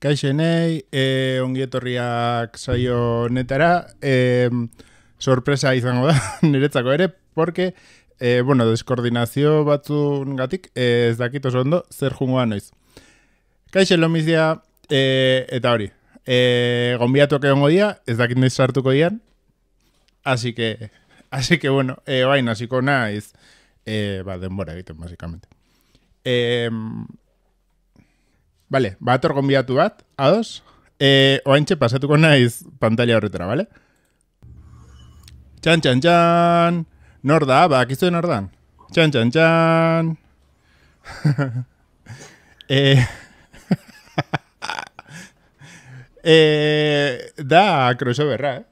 Kaixenei, eh ongietorriak saio netara, eh sorpresa izango da, niretzako ere, porque, eh bueno, deskoordinazio batzun gatik, e, ez dakit oso ondo, zer jungoa noiz. Kaixen lomizia, eh eta hori, e, gombiatuak egongo ez dakit noiz sartuko dian, así que, así que, bueno, e, bain, hasiko naiz, e, ba, denbora egiten, basikamente. Eh Vale, va a bat, ados, dos. Eh, naiz anche, con txan pantalla ahorita, ¿vale? Chan, chan, chan. Norda, va, aquí estoy Txan Chan, chan, ba, eh, eh, da crossoverra eh?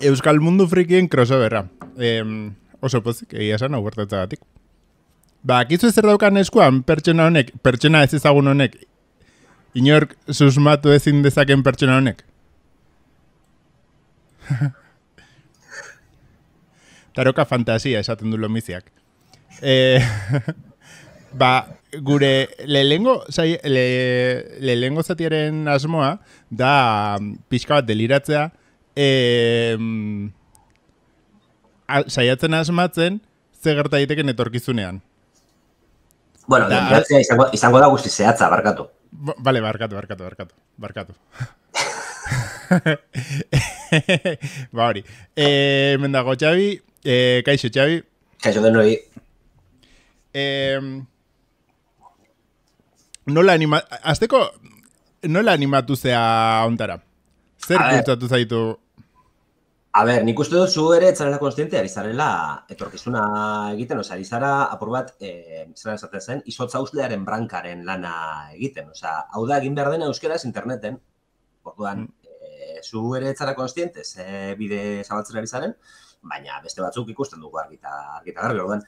Euskal mundu frikien crossoverra eh, Oso pozik, egia sana, huertatza Ba, akizu ez daukan eskuan, pertsona honek, pertsona ez ezagun honek, inork susmatu ezin dezaken pertsona honek? Taroka fantasia esaten du lomiziak. E, ba, gure lehengo le, zatiaren asmoa da mm, pixka bat deliratzea e, a, saiatzen asmatzen ze gerta daiteken etorkizunean. Bueno, da, izango, da guzti zehatza, barkatu. Ba, bale, barkatu, barkatu, barkatu, barkatu. ba hori. E, eh, mendago, Xavi. E, kaixo, Xavi. Kaixo, den noi. E, nola anima... Azteko, nola animatu zea ontara? Zer kultzatu zaitu A ber, nik uste dut zu ere etzarela konstiente, ari etorkizuna egiten, oza, ari zara apur bat, e, esaten zen, izotza uslearen brankaren lana egiten, oza, hau da egin behar dena euskeraz interneten, orduan, e, zu ere etzara konstiente, ze bide zabaltzen ari baina beste batzuk ikusten dugu argita, argita garbi, orduan,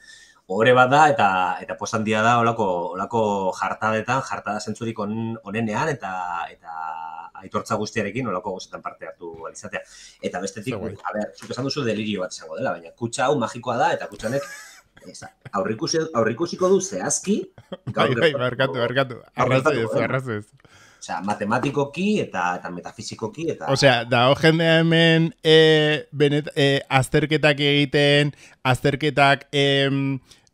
Hore bat da eta eta posandia da olako olako jartadetan, jartada zentsurik onenean eta eta aitortza guztiarekin nolako gozetan parte hartu alizatea. Eta bestetik, a ber, esan duzu delirio bat izango dela, baina kutsa hau magikoa da, eta kutsanek aurrikusiko du zehazki. Bai, bai, barkatu, barkatu. ez, arrazoi ez. Osea, matematikoki eta, eta metafizikoki. Eta... Osea, da, o hemen e, benet, e, azterketak egiten, azterketak e,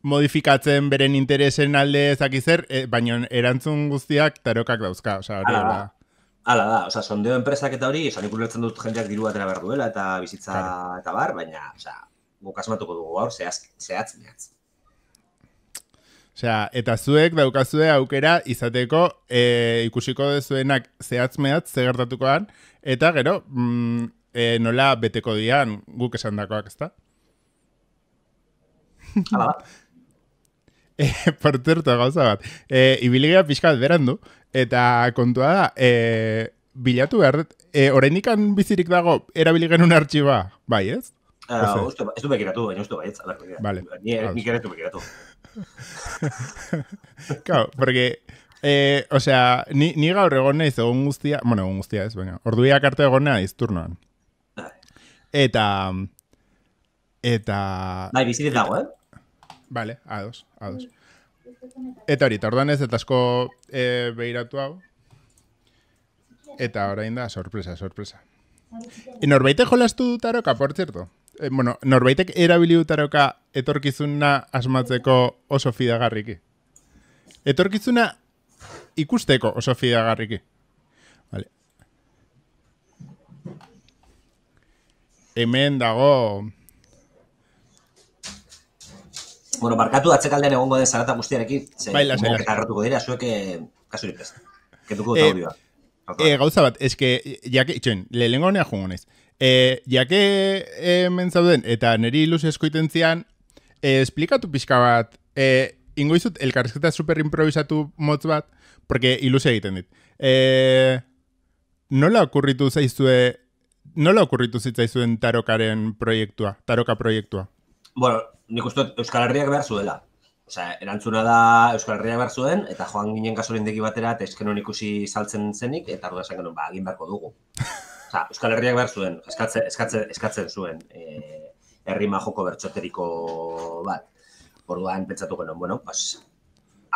modifikatzen beren interesen alde ezakizer, e, eh, baina erantzun guztiak tarokak dauzka. Osea, hori, ah, Hala da, oza, sondeo enpresak eta hori, esan ikurretzen dut jendeak diru atera behar duela eta bizitza eta bar, baina, oza, bukazunatuko dugu gaur, zehatz Osea, eta zuek, daukazue, aukera, izateko, e, ikusiko dezuenak zehatz mehatz, eta gero, mm, e, nola beteko dian guk esan dakoak, ez Hala da. Eh, por gauza bat. Eh, ibiligia pixka berandu? du. Eta kontua da, e, bilatu behar, e, eh, ikan bizirik dago erabili genuen artxiba, bai ez? Uh, ez du bekiratu, baina uste baietz. Vale. Ni, ni ez du bekiratu. Kau, porque... Eh, o sea, ni, ni gaur egon naiz egon guztia, bueno, egon guztia ez, baina, orduiak arte egon naiz turnoan. Eta, eta... Bai, bizirik dago, eh? Vale, ados, ados. Eta hori, ta ordanez, eta asko e, eh, behiratu hau. Eta orain da, sorpresa, sorpresa. E, norbaitek jolastu du por txerto? E, bueno, norbaitek erabili du etorkizuna asmatzeko oso fidagarriki. Etorkizuna ikusteko oso fidagarriki. Vale. Hemen dago... Bueno, barkatu, atzekaldean egongo den zarata guztiarekin, ze, bai, erratuko dira, zuek, eh, kasurik ez. Ketuko eh, eh, gauza bat, eske, jake, itxen, lehenengo nea jungo Eh, jake eh, eta neri ilusi eskoiten zian, eh, esplikatu pixka bat, eh, ingoizut, elkarrezketa super improvisatu motz bat, porque ilusi egiten dit. Eh, nola okurritu zaizue, nola okurritu zitzaizuen tarokaren proiektua, taroka proiektua? bueno, nik uste Euskal Herriak behar zuela. erantzuna da Euskal Herriak behar zuen, eta joan ginen gasolin batera, eta eskenon ikusi saltzen zenik, eta arduan esan genuen, ba, egin beharko dugu. Euskal Herriak behar zuen, eskatzen, eskatzen, zuen, e, herri majoko joko bertxoteriko bat. Orduan, pentsatu genuen, bueno, pas,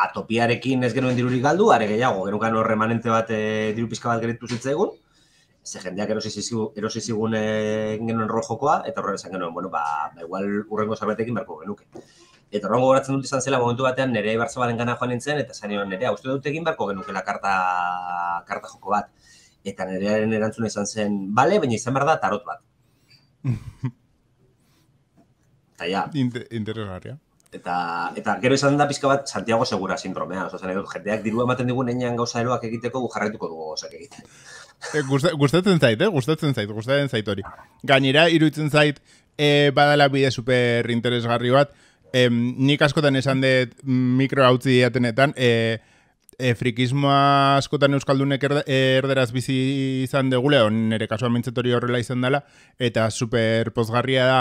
atopiarekin ez genuen dirurik galdu, are gehiago, genuen kan horremanente bat e, eh, dirupizka bat geritu zitzaigun, ze jendeak erosi zigun eh, genuen rol jokoa, eta horrela esan genuen, bueno, ba, ba igual urrengo beharko genuke. Eta horrengo goratzen dut izan zela momentu batean nire Ibarzabalen gana joan nintzen, eta zan nire, nire, uste dut egin beharko genukela karta, karta joko bat. Eta nirearen erantzuna izan zen, bale, baina izan behar da tarot bat. Eta ja. Inter Eta, eta gero izan da pizka bat Santiago Segura sindromea, oso jendeak diru ematen digun enean gauza eroak egiteko jarraituko dugu gauzak egiten. E, gustatzen zait, eh? gustatzen zait, gustatzen zait hori. Gainera, iruditzen zait, e, badala bide super interesgarri bat, e, nik askotan esan dut mm, mikro hautzi diatenetan, eh, frikismoa askotan euskaldunek erderaz bizi izan degule, nire kasua mintzatori horrela izan dela, eta super pozgarria da,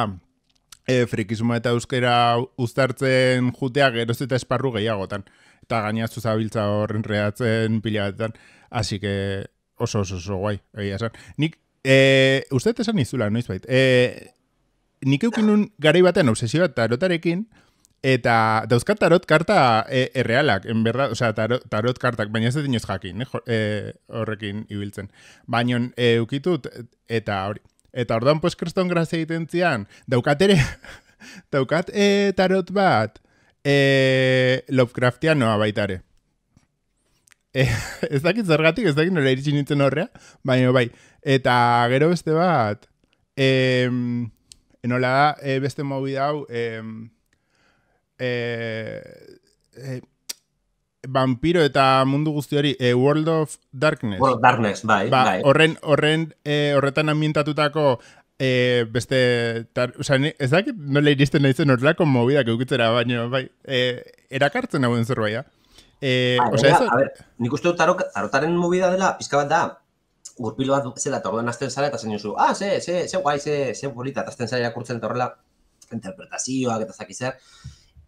e, frikizuma eta euskera uztartzen jutea geroz eta esparru gehiagotan. Eta gaina zabiltza horren rehatzen pila batetan. Asi que oso oso oso guai, esan. Nik, e, uste eta esan izula, noiz bait. E, nik eukin garei batean obsesio bat tarotarekin, eta dauzkat tarot karta e, errealak, en berra, o sea, tarot, tarot kartak, baina ez dut jakin, eh, eh, horrekin ibiltzen. Baina e, eukitut, eta hori, Eta orduan pues kreston grazia egiten daukat ere, daukat e, tarot bat, e, Lovecraftian noa baitare. E, eh, ez dakit zergatik, ez dakit nola iritsi nintzen horrea, baina bai, eta gero beste bat, e, enola da, beste mobi dau, vampiro eta mundu guzti eh, World of Darkness. World of Darkness, bai, ba, bai. Horren, horren, e, horretan ambientatutako e, beste... o sea, ne, ez dakit, no lehiriste nahi zen horrela konmo bidak eukitzera, baina, bai, e, erakartzen hauen zer bai, ha? Eh, o sea, eso... a ver, ni gustu tarok, arotaren movida dela, pizka bat da. Gurpilo bat zela ta orden azten sala eta zen zu. Ah, se, se, se guai, se, se bolita, ta azten sala irakurtzen ta horrela interpretazioak eta zakizak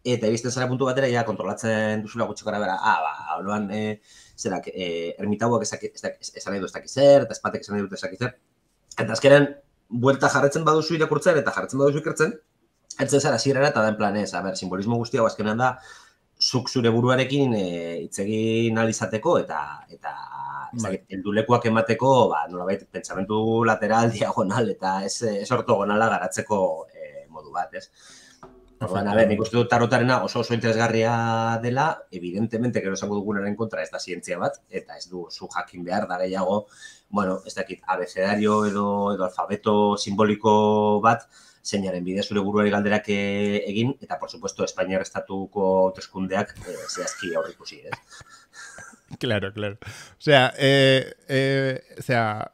eta ebizten zara puntu batera, ja, kontrolatzen duzula gutxeko gara bera, ah, ba, hauloan, e, eh, zerak, e, eh, ermitauak esan nahi du ezak izer, eta espatek esan nahi du ezak eta azkenean, buelta jarretzen baduzu irakurtzen, eta jarretzen baduzu ikertzen, etzen zara zirera, eta den plan ez, a ber, simbolismo guzti hau azkenean da, zuk zure buruarekin e, eh, itzegin alizateko, eta, eta, Zagetien bai. emateko, ba, nolabait, pentsamentu lateral, diagonal, eta ez, ez ortogonala garatzeko eh, modu bat, ez? Ozan, no, a ver, dut tarotarena oso oso interesgarria dela, evidentemente, que nosango dugunaren kontra ez da ciencia bat, eta ez du, su jakin behar dara iago, bueno, ez dakit, abecedario edo, edo alfabeto simboliko bat, zeinaren bidez zure buruari galderak eh, egin, eta, por supuesto, Espainiar Estatuko Tuzkundeak eh, zehazki aurriko Claro, claro. O sea, eh, eh, o sea,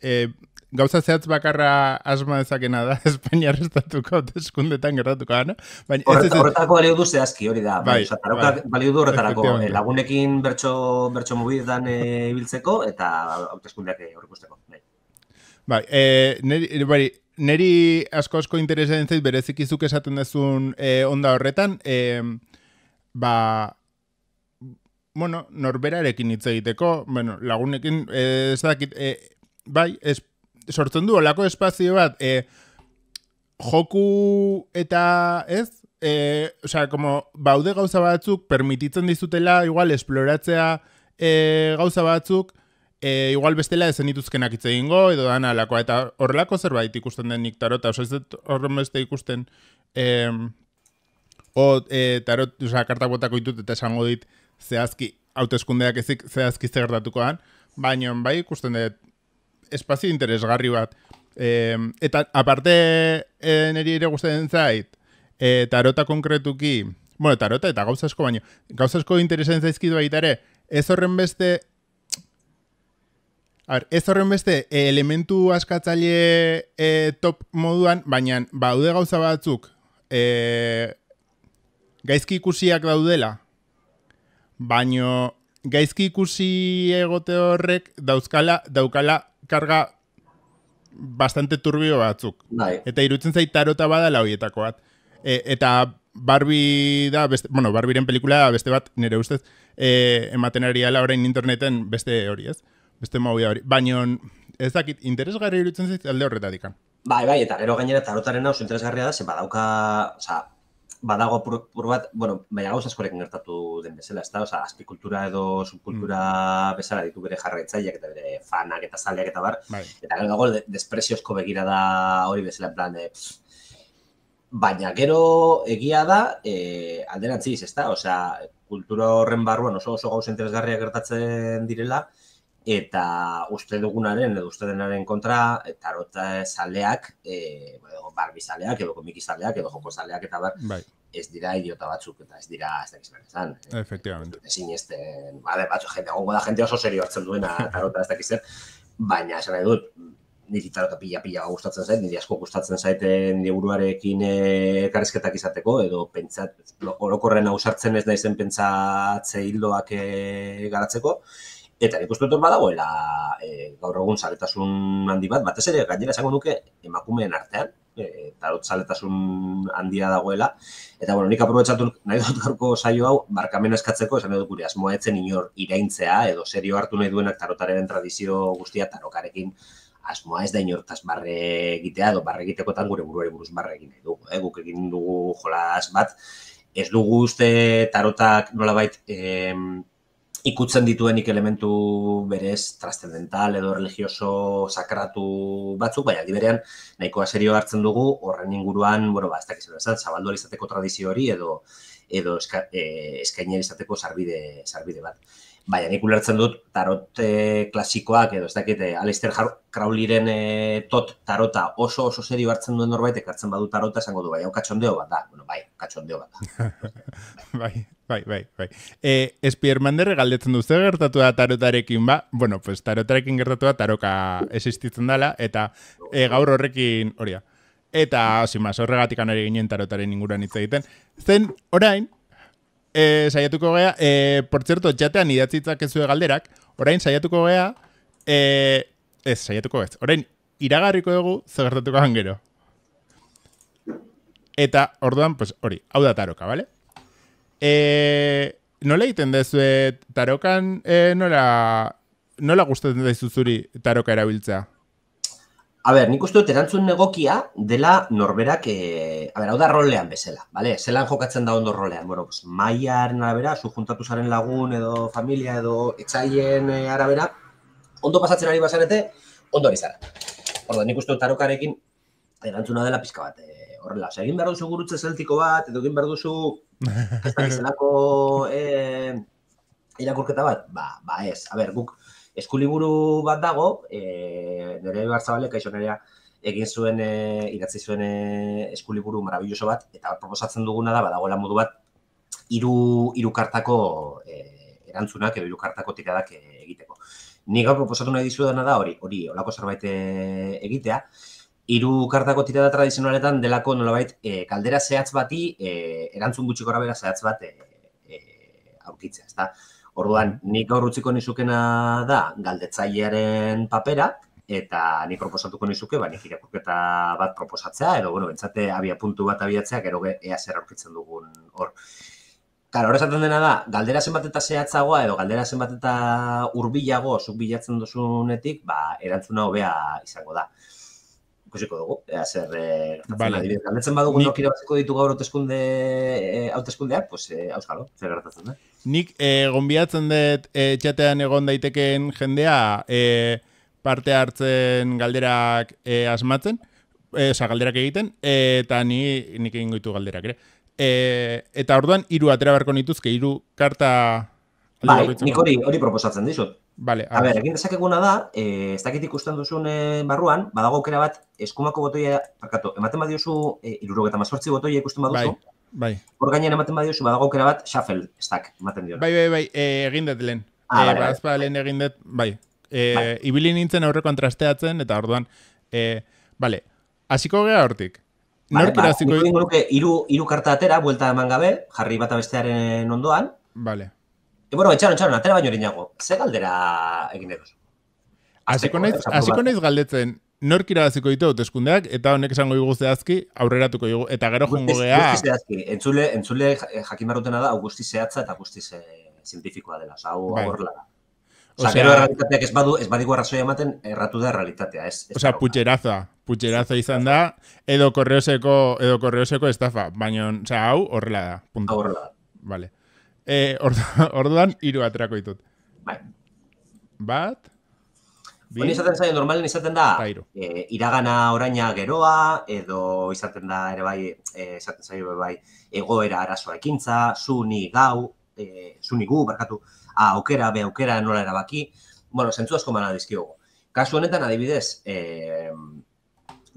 eh, gauza zehatz bakarra asma dezakena da Espainiar estatuko eskundetan gertatuko da, no? Baina ez ez horretarako balio du zehazki hori da. Bai, bai, bai. du horretarako eh, lagunekin bertso bertso mugietan eh, ibiltzeko eh, eta hauteskundeak eh, aurrikusteko. Bai. Bai, eh neri, bari, neri asko asko interesatzen zait bereziki zuk esaten duzun eh, onda horretan, eh, ba bueno, norberarekin hitz egiteko, bueno, lagunekin eh, ez dakit eh, bai, es, sortzen du olako espazio bat e, joku eta ez? E, osea, como baude gauza batzuk permititzen dizutela igual esploratzea e, gauza batzuk e, igual bestela ezen dituzken akitze ingo edo dan lakoa eta horrelako zerbait ikusten den nik tarota oso horren beste ikusten e, o e, tarot osea, kartak botako ditut eta esango dit zehazki hautezkundeak ezik zehazki zegertatuko baino bai ikusten dut espazio interesgarri bat. E, eta aparte e, niri ere zait, e, tarota konkretuki, bueno, tarota eta gauza asko baino, gauza asko interesan zaizkitu baita ere, ez horren beste, a ber, ez horren beste elementu askatzaile eh, top moduan, baina baude gauza batzuk, e, gaizki ikusiak daudela, baino, gaizki ikusi egote horrek dauzkala, daukala karga bastante turbio batzuk. Bai. Eta irutzen zait tarota bada hoietako bat. E, eta Barbie da, beste, bueno, Barbieren pelikula da beste bat, nire ustez, e, ematen ari orain interneten beste hori, ez? Beste maui hori. Baina, ez dakit, interesgarri irutzen zait alde horretatik. Bai, bai, eta gero gainera tarotaren hau interesgarria da, zen badauka, oza, badago pur bat, bueno, baina gauz askorekin gertatu den bezala, ez da, oza, edo subkultura mm. bezala ditu bere jarraitzaileak eta bere fanak eta zaleak eta bar, bai. eta gero de despreziozko begira da hori bezala, plan, e, baina gero egia da, e, alderantziz, ez da, oza, kultura horren barruan oso oso gauz interesgarriak gertatzen direla, eta uste dugunaren edo uste denaren kontra eh, tarot eh, zaleak, e, edo barbi zaleak, edo komiki zaleak, edo joko zaleak, eta bar, bai. ez dira idiota batzuk, eta ez dira ez dakiz behar Efectivamente. Ez dira ba, bale, batzu, jende, gongo da gente oso serio hartzen duena tarot ez dakiz baina esan nahi dut, niri tarota pila-pila gustatzen zait, niri asko gustatzen zaiten liburuarekin elkarrezketak izateko, edo pentsat, orokorren hausartzen ez naizen pentsatze hildoak garatzeko, Eta nik uste dut badagoela e, gaur egun zaletasun handi bat, batez ere gainera esango nuke emakumeen artean, e, eh, tarot zaletasun handia dagoela. Eta bueno, nik aprobetsatu nahi dut gaurko saio hau, barkamena eskatzeko, esan dut gure asmoa etzen inor iraintzea, edo serio hartu nahi duenak tarotaren tradizio guztia tarokarekin asmoa ez da inortaz barre egitea, edo barre egitekotan gure buruari buruz barre egin dugu. Eh? Guk egin dugu jolas bat, ez dugu uste tarotak nolabait... Eh, ikutzen dituenik elementu berez, trascendental edo religioso sakratu batzuk, baina aldi berean nahikoa serio hartzen dugu horren inguruan, bueno, ba, ez dakizan esan, zabaldu alizateko tradizio hori edo edo eska, e, izateko sarbide, sarbide bat. Baina nik ulertzen dut tarot klasikoak edo ez dakite Aleister Crowleyren e, tot tarota oso oso serio hartzen duen norbait ekartzen badu tarota esango du bai, okatxondeo bat da. Bueno, bai, okatxondeo bat da. bai bai, bai, bai. Eh, Spiderman de du ze gertatu da tarotarekin ba? Bueno, pues tarotarekin gertatu da taroka existitzen dela, eta e, gaur horrekin, horia. Eta, sin más, horregatik ginen tarotaren inguruan hitz egiten. Zen orain eh saiatuko gea, eh por cierto, ya idatzitzak galderak, orain saiatuko gea, eh ez saiatuko ez. Orain iragarriko dugu ze gertatuko gero. Eta, orduan, pues, hori, hau da taroka, vale? E, nola egiten dezu, tarokan e, nola, nola gustatzen daizu zuri taroka erabiltzea? A ber, nik uste dut erantzun negokia dela norberak, e, a ber, hau da rolean bezala, bale? Zelan jokatzen da ondo rolean, bueno, pues, maiaren arabera, zujuntatu zaren lagun edo familia edo etxaien arabera, ondo pasatzen ari bazarete, ondo ari zara. Ordo, nik uste dut tarokarekin erantzuna dela pizka bat, horrela. egin behar duzu gurutze zeltiko bat, edo egin behar duzu zelako e, irakurketa bat, ba, ba ez. A ber, guk eskuliburu bat dago, e, eh, nire bartzabalek, nerea, egin zuen, e, eh, iratzi zuen e, eskuliburu marabilloso bat, eta proposatzen duguna da, badagoela modu bat, iru, iru kartako e, erantzunak edo iru kartako tiradak egiteko. Nik ga proposatu nahi dizu dena da hori, hori olako zerbait egitea, hiru kartako tirada tradizionaletan delako nolabait e, eh, kaldera zehatz bati e, erantzun gutxiko arabera zehatz bat e, aurkitzea, ezta? Orduan, nik gaur utziko nizukena da galdetzailearen papera eta ni proposatuko nizuke, ba nik irakurketa bat proposatzea edo bueno, pentsate abia puntu bat abiatzea, gero ea zer aurkitzen dugun hor. Claro, hor esaten dena da, galdera zenbat eta zehatzagoa edo galdera zenbat eta hurbilago zuk bilatzen duzunetik, ba erantzuna hobea izango da ikusiko dugu. Ea zer eh adibidez, galdetzen badugu nokira batzeko ditu gaur hauteskunde eh, hauteskundeak, pues eh auskalo, zer gertatzen da. Nik eh, gonbiatzen dut eh, egon daitekeen jendea parte hartzen galderak asmatzen, e, galderak egiten eta ni nik egingo galderak ere. E, eta orduan hiru atera beharko nituzke, hiru karta Bai, nik hori proposatzen dizut. Vale, a, ver, egin dezakeguna da, eh, ez dakit ikusten duzun eh, barruan, badago aukera bat eskumako botoia, parkatu, ematen badiozu e, eh, irurogeta mazortzi botoia ikusten baduzu. Bai, bai. Hor ematen badiozu, badago aukera bat shuffle, eztak ematen dio. Bai, bai, bai, eh, egin dut lehen. Ah, eh, lehen egin dut, bai. Eh, Ibilin nintzen aurre kontrasteatzen, eta orduan, eh, bale, hasiko gea hortik. Nork vale, ba, iraziko... iru, karta atera, buelta eman gabe, jarri bata bestearen ondoan. Bale bueno, etxaron, etxaron, atera baino erinago. Ze galdera egin dugu? así naiz, aziko naiz galdetzen, nork ditu hauteskundeak, eta honek esango dugu zehazki, aurreratuko dugu, eta gero jongo geha. entzule, entzule eh, jakimarrutena da, augusti zehatza eta augusti ze, zientifikoa dela, sea, hau bai. horrela O sea, gero errealitateak ez badu, ez badigu arrazoia ematen, erratu da realitatea Ez, o sea, putxeraza, putxeraza izan da, edo korreoseko, edo korreoseko estafa, baina, o sea, hau horrela da, horrela Vale. Eh, orduan, hiru atrako ditut. Bai. Bat? Bi? izaten zaio, normalen izaten da, eh, iragana oraina geroa, edo izaten da, ere bai, eh, izaten zaio, bai, egoera arazoa ekintza, zu gau, eh, zu barkatu, a, aukera, be, aukera, nola erabaki, bueno, zentzu asko manan dizkiogu. Kasu honetan, adibidez, eh,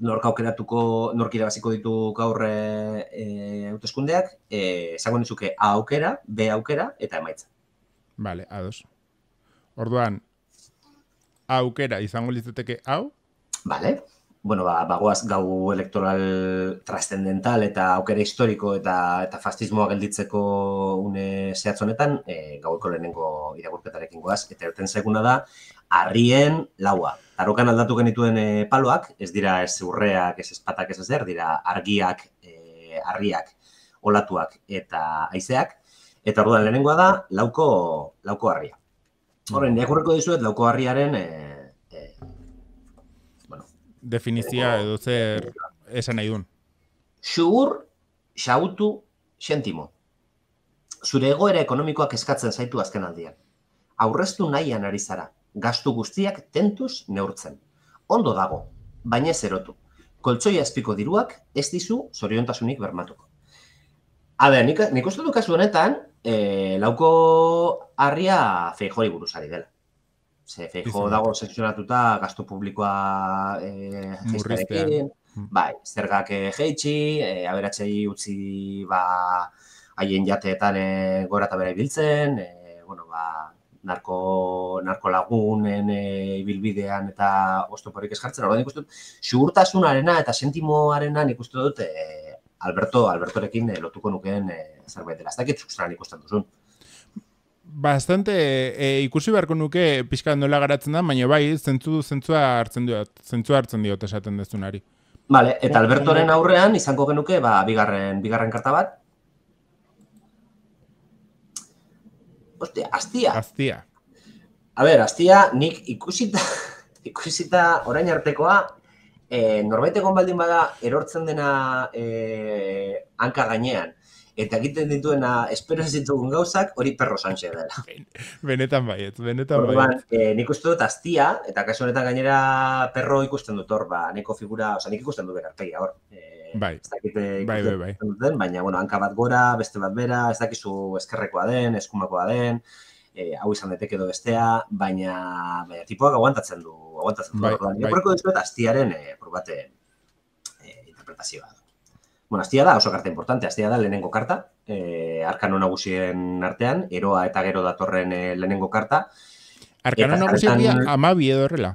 nork aukeratuko, nork irabaziko ditu gaur eh, eh, hauteskundeak, e, e, esango nizuke A aukera, B aukera eta emaitza. Vale, a Orduan, A aukera izango litzateke hau? Vale. Bueno, ba, bagoaz gau elektoral trascendental eta aukera historiko eta eta fascismoa gelditzeko une zehatzonetan, honetan, e, lehenengo irakurketarekin goaz, eta erten zaiguna da, harrien laua. Arokan aldatu genituen eh, paloak, ez dira ez urreak, ez espatak, ez ezer, dira argiak, e, eh, arriak, olatuak eta aizeak. Eta hor lehenengoa da, lauko, lauko arria. Mm. Horren, mm. dizuet, lauko arriaren... Eh, bueno, Definizia e, edo zer esan nahi duen. xugur, xautu, xentimo. Zure egoera ekonomikoak eskatzen zaitu azken aldian. Aurreztu nahian ari zara, gastu guztiak tentuz neurtzen. Ondo dago, baina ez erotu. Koltsoi azpiko diruak ez dizu zoriontasunik bermatuko. Habe, nik, uste kasu honetan, e, lauko harria buruz buruzari dela. Ze feijo dago sezionatuta gastu publikoa e, bai, zergak eh, jeitsi, e, aberatzei utzi ba, haien jateetan e, gora eta bera ibiltzen, e, bueno, ba, narko, narko lagunen e, ibilbidean eta oztoporik eskartzen, hori ikustu dut, Sugurtasunarena eta sentimoarena nik uste dut e, Alberto, Albertorekin e, lotuko nukeen e, zerbait dela. Ez dakit nik ikusten duzun. Bastante e, ikusi beharko nuke pixka nola garatzen da, baina bai, zentzu du zentzua hartzen diot, zentzua hartzen diot esaten dezunari. Vale, eta Albertoren aurrean izango genuke ba, bigarren, bigarren karta bat, Ostia, astia. Astia. A ber, astia, nik ikusita, ikusita orain artekoa, eh, norbaitekon baldin bada erortzen dena eh, anka gainean eta egiten dituena espero ez ditugun gauzak hori perro sanxe dela. Benetan baiet, benetan baiet. eh, nik uste dut aztia, eta kasu honetan gainera perro ikusten dut hor, ba, neko figura, oza, nik ikusten dut berarpegia hor. Eh, bai. dakite, eh, bai, bai, bai, baina, bueno, hanka bat gora, beste bat bera, ez dakizu eskerrekoa den, eskumakoa den, eh, hau izan daiteke edo bestea, baina, baina tipuak aguantatzen du, aguantatzen du. Bai, bai. Nik dut aztiaren, eh, probate, eh, interpretazioa. Bueno, astia da, oso karta importante, astia da lehenengo karta, e, arkano nagusien artean, eroa eta gero datorren e, lehenengo karta. Arkano nagusia dira amabi edo horrela?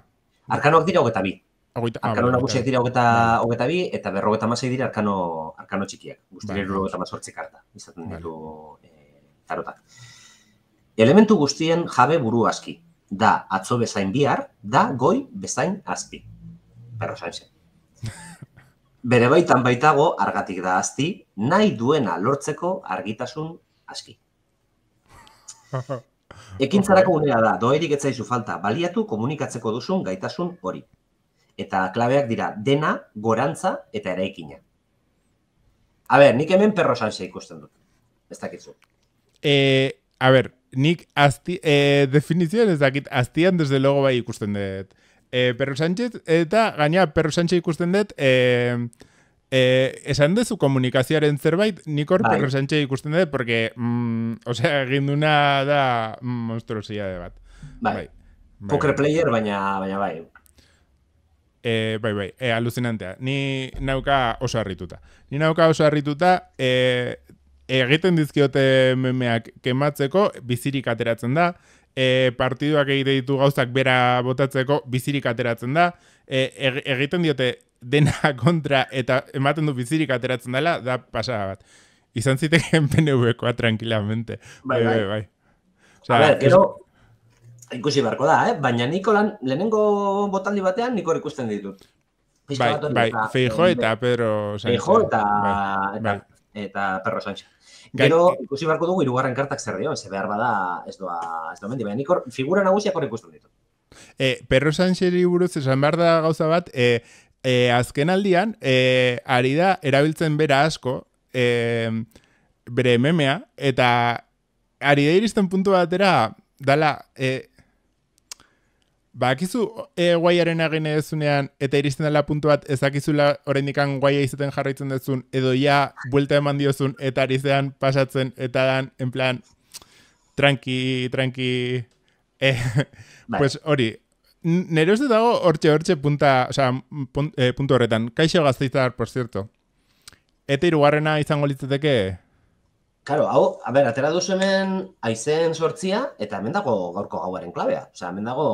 Arkanoak dira hogeta bi. Agueta, ah, arkano nagusia dira hogeta, hogeta bi, eta berrogeta amasei dira arkano, arkano txikiak. Guzti vale. karta, izaten vale. ditu eh, tarotak. Elementu guztien jabe buru aski. Da, atzo bezain bihar, da, goi bezain aski. Perro bere baitan baitago argatik da azti, nahi duena lortzeko argitasun aski. Ekintzarako unea da, doerik etzaizu falta, baliatu komunikatzeko duzun gaitasun hori. Eta klabeak dira, dena, gorantza eta eraikina. A nik hemen perro sanxe ikusten dut. Ez dakitzu. E, eh, a nik azti... E, eh, definizioen ez dakit, aztian desde logo bai ikusten dut e, eh, Perro Sánchez, eh, eta gaina Perro Sánchez ikusten dut, e, e, esan duzu komunikazioaren zerbait, nik hor bai. Perro Sánchez ikusten dut, porque, mm, sea, egin duna da monstruosia de bat. Bai. Bai. bai. Poker player, baina, baina bai. E, bai, bai, e, aluzinantea. Ni nauka oso harrituta. Ni nauka oso harrituta, egiten dizkiote memeak kematzeko, bizirik ateratzen da, e, partiduak egite ditu gauzak bera botatzeko bizirik ateratzen da, e, er, egiten diote dena kontra eta ematen du bizirik ateratzen dela, da pasada bat. Izan ziteken pnv tranquilamente. Bai, bai, bai. bai. bai. Osa, ikusi barko da, eh? baina niko lan, lehenengo botaldi batean niko ikusten ditut. bai, bai, eta, feijo eh, eta Pedro Sánchez. Feijo eta, bai, bai. Perro Sánchez. Gero, ikusi barko dugu, irugarren kartak zer dio, ze behar bada, ez doa, ez doa mendi, baina nik figura nagusiak hori ikusten ditu. E, eh, perro Sancheri buruz, esan behar da gauza bat, e, e, azken aldian, e, ari da, erabiltzen bera asko, e, bere memea, eta ari da iristen puntu batera, dala, e, bakizu e, guaiaren egin edezunean, eta iristen dela puntu bat, ezakizula oraindik guaia izaten jarraitzen dezun, edo ja, buelta eman diozun, eta arizean pasatzen, eta dan, en plan, tranqui, tranqui, eh, bai. pues hori, Nero ez dago hortxe hortxe punta, o sea, punt, eh, puntu horretan. Kaixo gazteiztar, por cierto. Eta irugarrena izango litzateke, Karo, hau, a ber, atera duzu hemen aizen sortzia, eta hemen dago gaurko gauaren klabea. Osa, hemen dago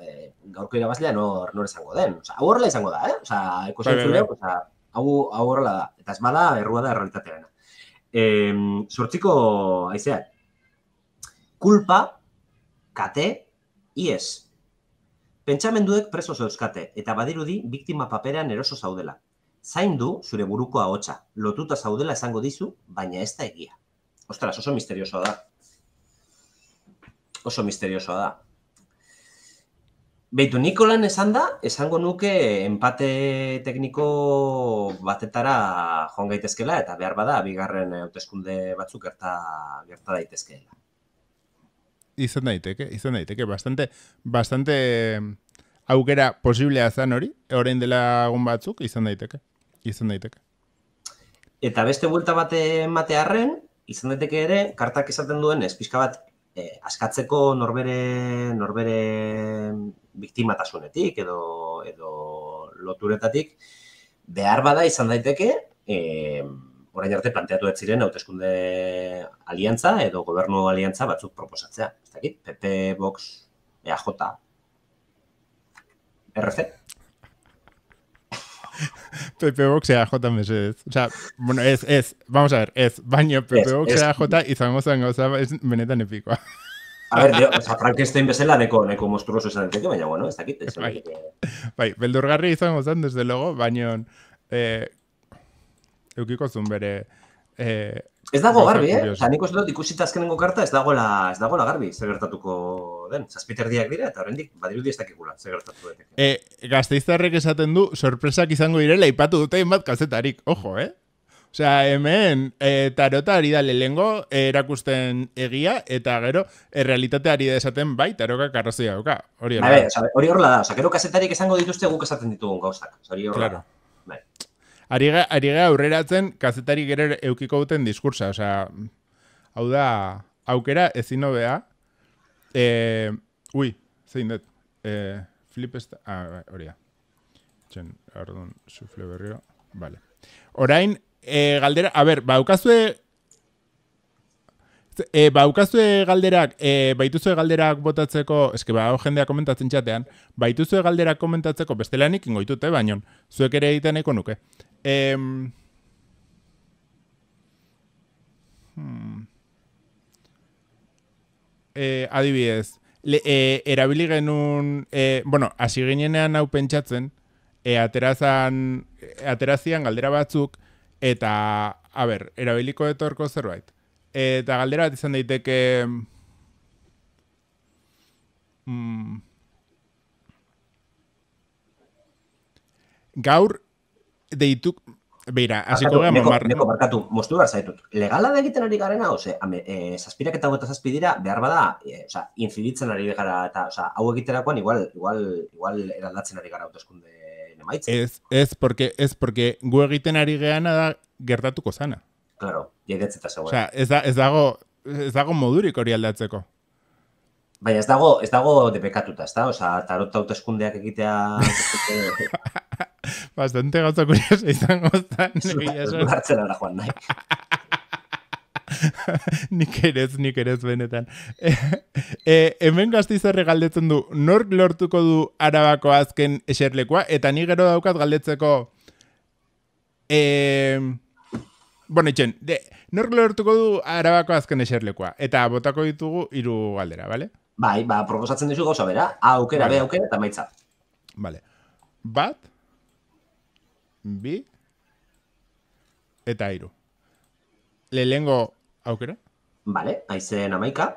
eh, gaurko irabazlea nor, nor izango den. Osa, hau horrela izango da, eh? Osa, bai, bai, bai. zure, hau, hau horrela da. Eta ez bada, errua da errealitatearen. E, sortziko aizea, kulpa, kate, ies. Pentsamenduek preso zeuzkate, eta badirudi, biktima paperean eroso zaudela zaindu zure buruko ahotsa. Lotuta zaudela esango dizu, baina ez da egia. Ostras, oso misteriosoa da. Oso misteriosoa da. Beitu, Nikolan esan da, esango nuke empate tekniko batetara joan gaitezkela, eta behar bada, bigarren hauteskunde batzuk gerta, gerta daitezkeela. Izan daiteke, izan daiteke, bastante, bastante aukera posiblea zan hori, orain dela egun batzuk, izan daiteke izan daiteke. Eta beste buelta bat harren, izan daiteke ere, kartak esaten duen ez pixka bat eh, askatzeko norbere, norbere biktimatasunetik edo, edo loturetatik, behar bada izan daiteke, eh, orain arte planteatu ez ziren hauteskunde aliantza edo gobernu aliantza batzuk proposatzea. Ez dakit, PP, Vox, EAJ, RC, Pepe Boxea J mesedez. O sea, bueno, ez, ez, vamos a ver, ez, baina Pepe es, Boxea es. J izango zen gauza, ez benetan epikoa. A ver, o sea, Frankenstein bezala neko, neko monstruoso esan entzik, baina bueno, ez dakit. Ez, bai, bai, beldurgarri izango zen, desde logo, baina eh, eukiko zun bere eh, Ez dago Gauza garbi, kurios. eh? uste dut ikusita azkenengo karta ez dagoela, ez dagoela garbi zer gertatuko den. Zazpiter diak dira eta horrendik badirudi ez dakikula zer gertatu den. E, eh, gazteiztarrek esaten du sorpresak izango direla ipatu dute bat kazetarik. Ojo, eh? Osea, hemen e, tarota ari da lehengo erakusten egia eta gero errealitate ari da esaten bai taroka karrazia dauka. Hori da. Hori horla da. Osea, gero kazetarik esango dituzte guk esaten ditugun gauzak. Hori horrela claro. da. Bai ari gara aurreratzen kazetari gerer eukiko duten diskursa, osea, hau da, aukera ezin hobea, eh, ui, zein dut, e, flip ah, bai, hori da, txen, ardun, sufle berriro, vale. Orain, e, galdera, a ber, baukazue, e, baukazue galderak, e, baituzue galderak botatzeko, eske ba, jendea komentatzen txatean, baituzue galderak komentatzeko, bestelanik ingoitute, baino, zuek ere egiten eko nuke. Eh, hmm. eh, adibidez, Le, eh, erabili genun, eh, bueno, hasi ginenean hau pentsatzen, eh, aterazan, eh, aterazian galdera batzuk, eta, a ber, erabiliko etorko zerbait. Eta galdera bat izan daiteke... Hmm. Gaur deitu, Beira, hasiko gara mamar. Neko, barkatu, mostu behar zaitut. Legala da egiten ari garena, oze, ame, e, eh, zazpirak eta gota zazpi dira, behar bada, e, ari gara, eta, oza, hau egiterakoan, igual, igual, igual eraldatzen ari gara autoskunde nemaitzen. Ez, ez, porque, ez, porque gu egiten ari gehana da gertatuko zana. Claro, jaidetz eta Oza, ez, da, ez, dago, ez dago modurik hori aldatzeko. Baina ez dago, ez dago depekatuta, ez da? Oza, tarot autoskundeak egitea... Bastante gauza kuriosa izan gozten. Zulatzen ara joan nahi. nik erez, nik erez benetan. E, e, hemen gazti zerre galdetzen du, nork lortuko du arabako azken eserlekoa, eta ni gero daukat galdetzeko e, bueno, etxen, de, nork lortuko du arabako azken eserlekoa, eta botako ditugu hiru galdera, bale? Bai, ba, proposatzen dizu gauza, bera, aukera, vale. be, aukera, eta maitza. Bale. Bat? bi, eta iru. Lehenengo aukera? Bale, aizen amaika.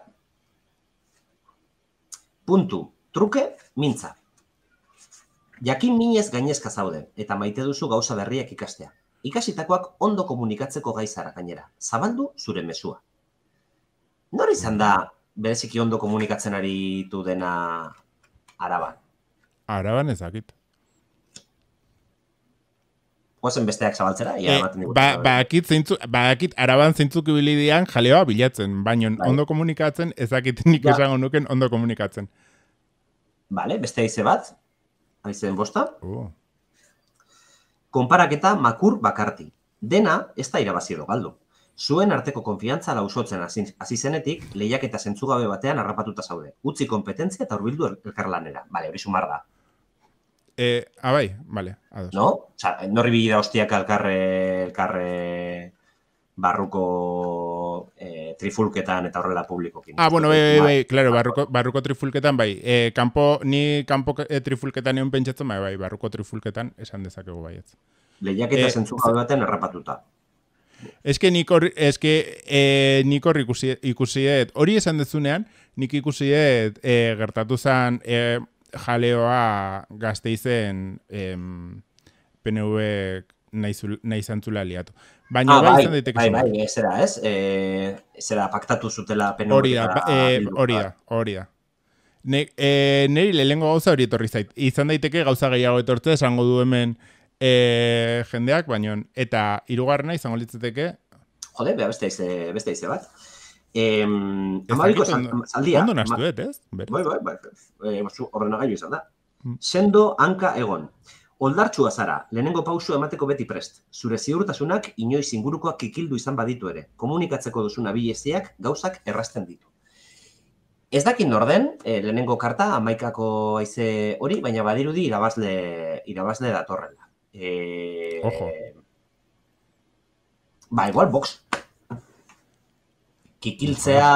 Puntu, truke, mintza. Jakin minez gainezka zaude, eta maite duzu gauza berriak ikastea. Ikasitakoak ondo komunikatzeko gaizara gainera. Zabaldu zure mesua. Nor izan da, bereziki ondo komunikatzen ari du dena araban? Araban ezakit guazen besteak zabaltzera. E, ba, baakit, ba araban zeintzuk ibilidian jaleoa bilatzen, baino bai. ondo komunikatzen, ezakit nik ja. esango nuken ondo komunikatzen. Bale, beste aize bat, aizeen bosta. Uh. Konparaketa makur bakarti. Dena, ez da irabaziero galdu. Zuen arteko konfiantza lausotzen hasi zenetik, lehiak eta zentzugabe batean harrapatuta zaude. Utzi kompetentzia eta urbildu elkarlanera. Bale, hori sumar da. Eh, abai, ah, vale, a No, o sea, no ribilla hostia que barruko eh, trifulketan eta horrela publiko. Ah, bueno, bai bai, bai, bai, bai, claro, barruko, barruko trifulketan, bai, eh, kampo, ni kampo eh, trifulketan egon pentsatzen, bai, bai, barruko trifulketan esan dezakegu bai. Lehiak eta eh, baten errapatuta. Eske que nik eh, ikusi, ikusiet, hori esan dezunean, nik ikusiet eh, gertatu zan, eh, jaleoa gazte izen em, PNV nahi zantzula liatu. Baina ah, bai, bai, bai, bai, ez era, ez? Eh, ez era, paktatu zutela PNV. Hori da, ba, eh, hori da, Ne, e, eh, neri lehengo gauza hori etorri zait. Izan daiteke gauza gehiago etortze esango du hemen e, jendeak, baino eta hirugarrena izango litzateke. Jode, beste beste bat. Eh, amaiko Ondo nas duet, ez? Bai, bai, bai. Eh, izan da. Mm. Sendo hanka egon. Oldartsua zara, lehenengo pausua emateko beti prest. Zure ziurtasunak inoiz ingurukoak kikildu izan baditu ere. Komunikatzeko duzu nabileziak gauzak errasten ditu. Ez dakin orden, eh, lehenengo karta amaikako aize hori, baina badirudi irabazle irabazle datorrela. Eh, Ojo. Ba, igual, box kikiltzea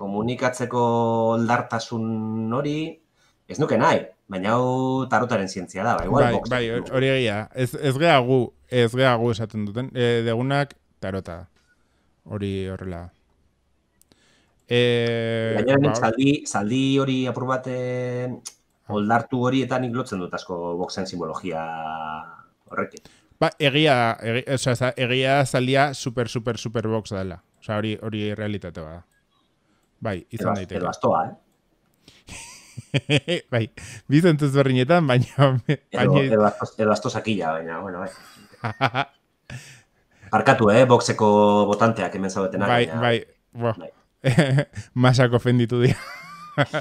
komunikatzeko oldartasun hori ez nuke nahi, baina hau tarotaren zientzia da, ba, bai, bai, bai hori egia, ez, ez geha gu ez geha esaten duten, e, degunak tarota, hori horrela e, baina ba, zaldi, hori apur baten ah. oldartu hori eta nik lotzen dut asko boxen simbologia horrekin Ba, egia, egia, egia, egia zaldia super, super, super box dela. Osa, hori, hori realitate bada. Bai, izan Eba, daiteke. Eta eh? bai, bizantuz berriñetan, baina... Eta baina... bastoa sakilla, baina, bueno, bai. Arkatu, eh, boxeko botanteak hemen zaudeten. Bai, ari, bai, bai. Masak ofenditu dira.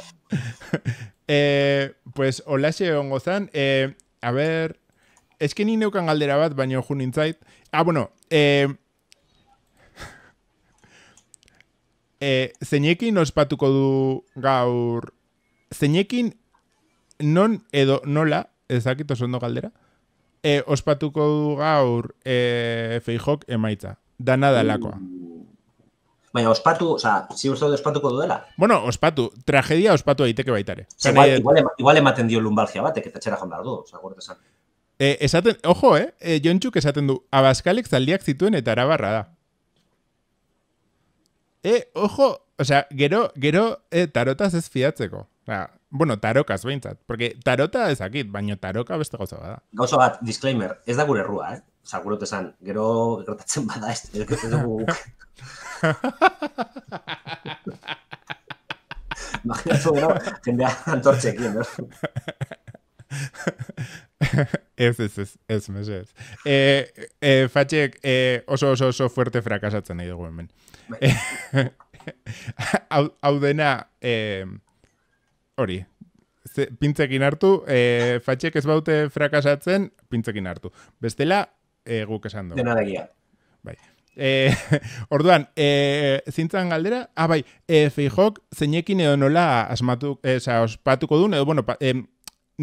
eh, pues, hola ongozan. Eh, a ver eskeni que neukan galdera bat, baina ojo nintzait. Ah, bueno. Eh... eh, zeinekin ospatuko du gaur... Zeinekin non edo nola, ezakit oso ondo galdera, eh, ospatuko du gaur eh, feijok emaitza. Da nada mm. Baina, ospatu, oza, sea, si usteo ospatuko duela. Bueno, ospatu, tragedia ospatu aiteke baitare. igual, igual, igual ematen dio lumbalgia batek, eta txera jombardu, oza, sea, gorde E, esaten, ojo, eh? E, eh, jontxuk esaten du, abaskalek zaldiak zituen eta arabarra da. E, ojo, osea, gero, gero, e, tarotaz ez fiatzeko. Ja, bueno, tarokaz behintzat. Porque tarota ezakit, baino taroka beste gauza bada. Gauza bat, disclaimer, ez da gure errua, eh? Osa, gero gertatzen bada ez, gero gertatzen bada ez, gero gertatzen bada ez, gero gertatzen bada ez, ez, ez, ez, ez, ez, ez. E, e, oso, oso, oso fuerte frakasatzen nahi dugu hemen. Bai. Eh, hau, dena, e, hori, pintzekin hartu, e, fatxek ez baute frakasatzen, pintzekin hartu. Bestela, e, guk esan dugu. Dena Bai. E, orduan, e, zintzan galdera, ah, bai, feijok, zeinekin edo nola asmatu, e, sa, ospatuko du, edo, bueno, pa,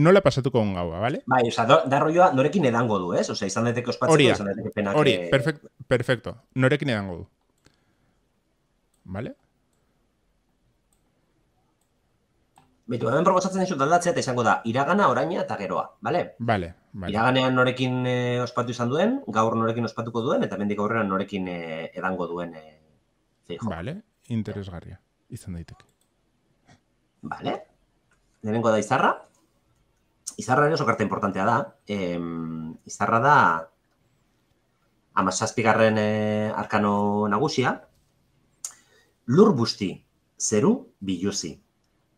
nola pasatuko gaua, bale? Bai, o sea, da rolloa norekin edango du, ez? Osea, izan daiteke ospatuko izan daiteke penak. que... perfecto, perfecto, norekin edango du. Bale? Betu, hemen proposatzen dut aldatzea eta izango da, iragana, oraina eta geroa, ¿vale? Vale, vale. Iraganean norekin eh, ospatu izan duen, gaur norekin ospatuko duen, eta mendik aurrera norekin eh, edango duen. E, eh, zeijo. Vale, interesgarria, izan daiteke. Bale, lehenengo da izarra. Izarra ere oso karta importantea da. Em, izarra da amazazpigarren e, eh, arkano nagusia. Lur busti, zeru biluzi.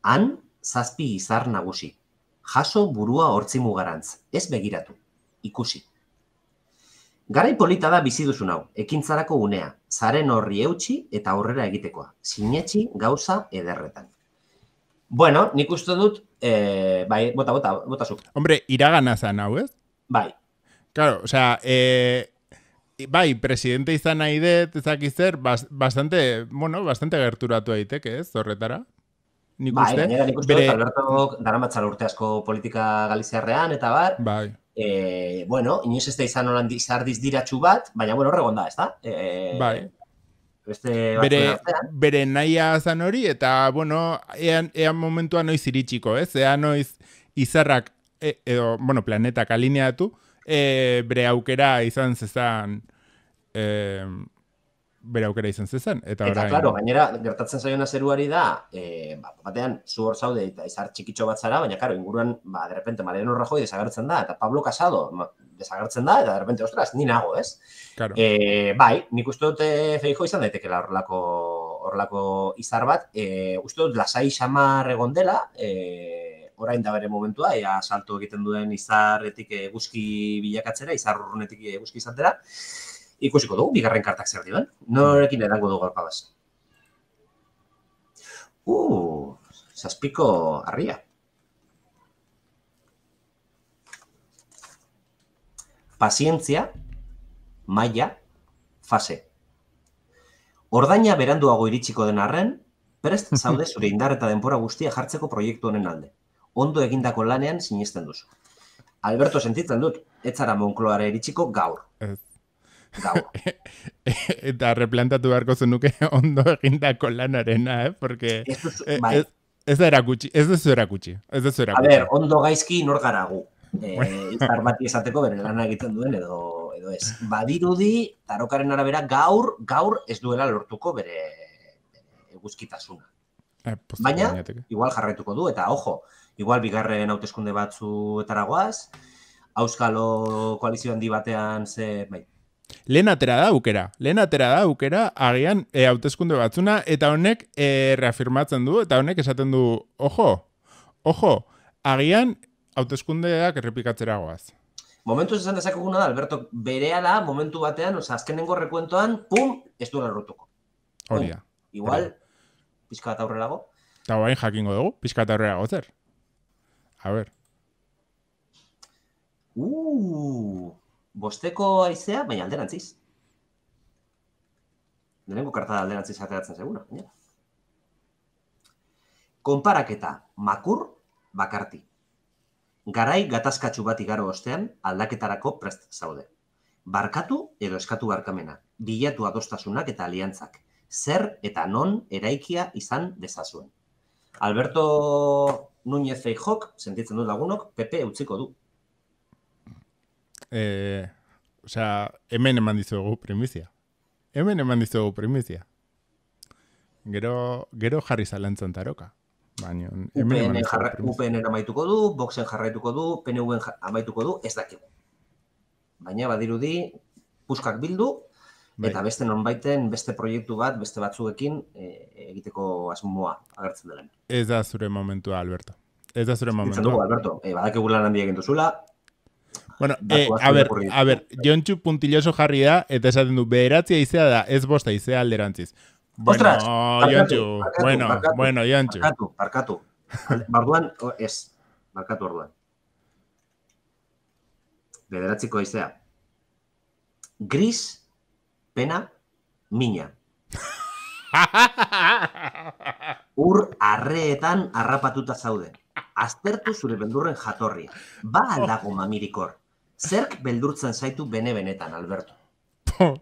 Han, zazpi izar nagusi. Jaso burua hortzimu garantz. Ez begiratu. Ikusi. Garai polita da bizi duzu nau. Ekintzarako unea. Zaren horri eutxi eta aurrera egitekoa. Sinetxi gauza ederretan. Bueno, nik uste dut Eh, bai, bota, bota, bota zu. Hombre, iragana zan hau, ez? Bai. Claro, o sea, eh, bai, presidente izan nahi dut, ezak izer, bastante, bueno, bastante gerturatu aiteke, ez, horretara? Nik bai, uste? Bai, Bere... Alberto dara matzal urte asko politika galiziarrean, eta bar. Bai. Eh, bueno, inoiz ez da izan holandiz diratxu bat, baina, bueno, horregon da, ez da? Eh, bai beste bere, naia zan hori, eta, bueno, ean, ean momentua noiz iritsiko, ez? Ea noiz izarrak, e, edo, bueno, planetak alineatu, e, bere aukera izan zezan, eh, bere aukera izan zezan? Eta, eta klaro, gainera, gertatzen zaiona zeruari da, e, ba, batean, zu hor zaude eta izar txikitxo bat zara, baina, karo, inguruan, ba, derrepente, Mariano Rajoy desagertzen da, eta Pablo Casado desagertzen da, eta derrepente, ostras, ni nago, ez? Claro. E, bai, nik uste dut eh, feijo izan daiteke horrelako horlako izar bat, e, uste dut lasai xamar egon dela, orain da bere momentua, ea salto egiten duen izarretik eguzki bilakatzera, izar urrunetik eguzki izatera, ikusiko dugu, bigarren kartak zer dioen. Norekin erango dugu alpabaz. Uh, zazpiko harria. Pazientzia, maila, fase. Ordaina beranduago iritsiko den arren, prest zaude zure indar eta denpora guztia jartzeko proiektu honen alde. Ondo egindako lanean sinisten duzu. Alberto sentitzen dut, ez zara Moncloare iritsiko gaur. eta replantatu beharko zenuke ondo egindako lanarena, eh? Porque eh, ez, da erakutsi, ez da zuera Ez da zuera A ber, ondo gaizki nor garagu gu. Eh, esateko bere lana egiten duen edo edo ez. Badirudi tarokaren arabera gaur gaur ez duela lortuko bere eguzkitasuna. Eh, Baina, igual jarretuko du, eta ojo, igual bigarren hauteskunde batzu etaragoaz, auskalo koalizio handi batean ze, bai, Lehen atera da aukera. Lehen atera da aukera agian e, hautezkunde batzuna eta honek e, reafirmatzen du eta honek esaten du, ojo, ojo, agian hauteskundeak errepikatzera goaz. Momentu esan dezakeguna da, Alberto, berea da momentu batean, oza, azkenengo rekuentoan, pum, ez du narrutuko. Hori da. Igual, pixka bat aurrelago. Eta bain jakingo dugu, pixka bat aurrelago gozer A ber. Uuuu. Uh bosteko aizea, baina alderantziz. Nelengo karta alderantziz ateratzen seguna, baina. Konparaketa, makur, bakarti. Garai gatazkatsu bat igaro ostean aldaketarako prest zaude. Barkatu edo eskatu barkamena, bilatu adostasunak eta aliantzak. Zer eta non eraikia izan dezazuen. Alberto Núñez Feijok, sentitzen du lagunok, PP utziko du, Eh, o hemen eman dizugu primizia. Hemen eman dizugu primizia. Gero, gero jarri zalantzen taroka. Baina, hemen UPN, jarra, UPN amaituko du, boxen jarraituko du, PNV amaituko du, ez dakik. Baina badirudi, puskak bildu, Bai. Eta beste non beste proiektu bat, beste batzuekin eh, egiteko asmoa agertzen dela. Ez da zure momentua, Alberto. Ez da zure momentua. Ez da Alberto. E, eh, Badak egurlan handiak entuzula, Bueno, eh, a ver, a ver, jontxu puntilloso jarri da, eta esaten du, beheratzia izea da, ez bosta izea alderantziz. Ostras, jontxu, bueno, bueno, jontxu. Barkatu, barkatu. Barduan, ez, barkatu orduan. Bederatziko izea. Gris, pena, mina. Ur arreetan harrapatuta zaude. Aztertu zure beldurren jatorri Ba aldago mamirikor. Zerk beldurtzen zaitu bene-benetan, Alberto?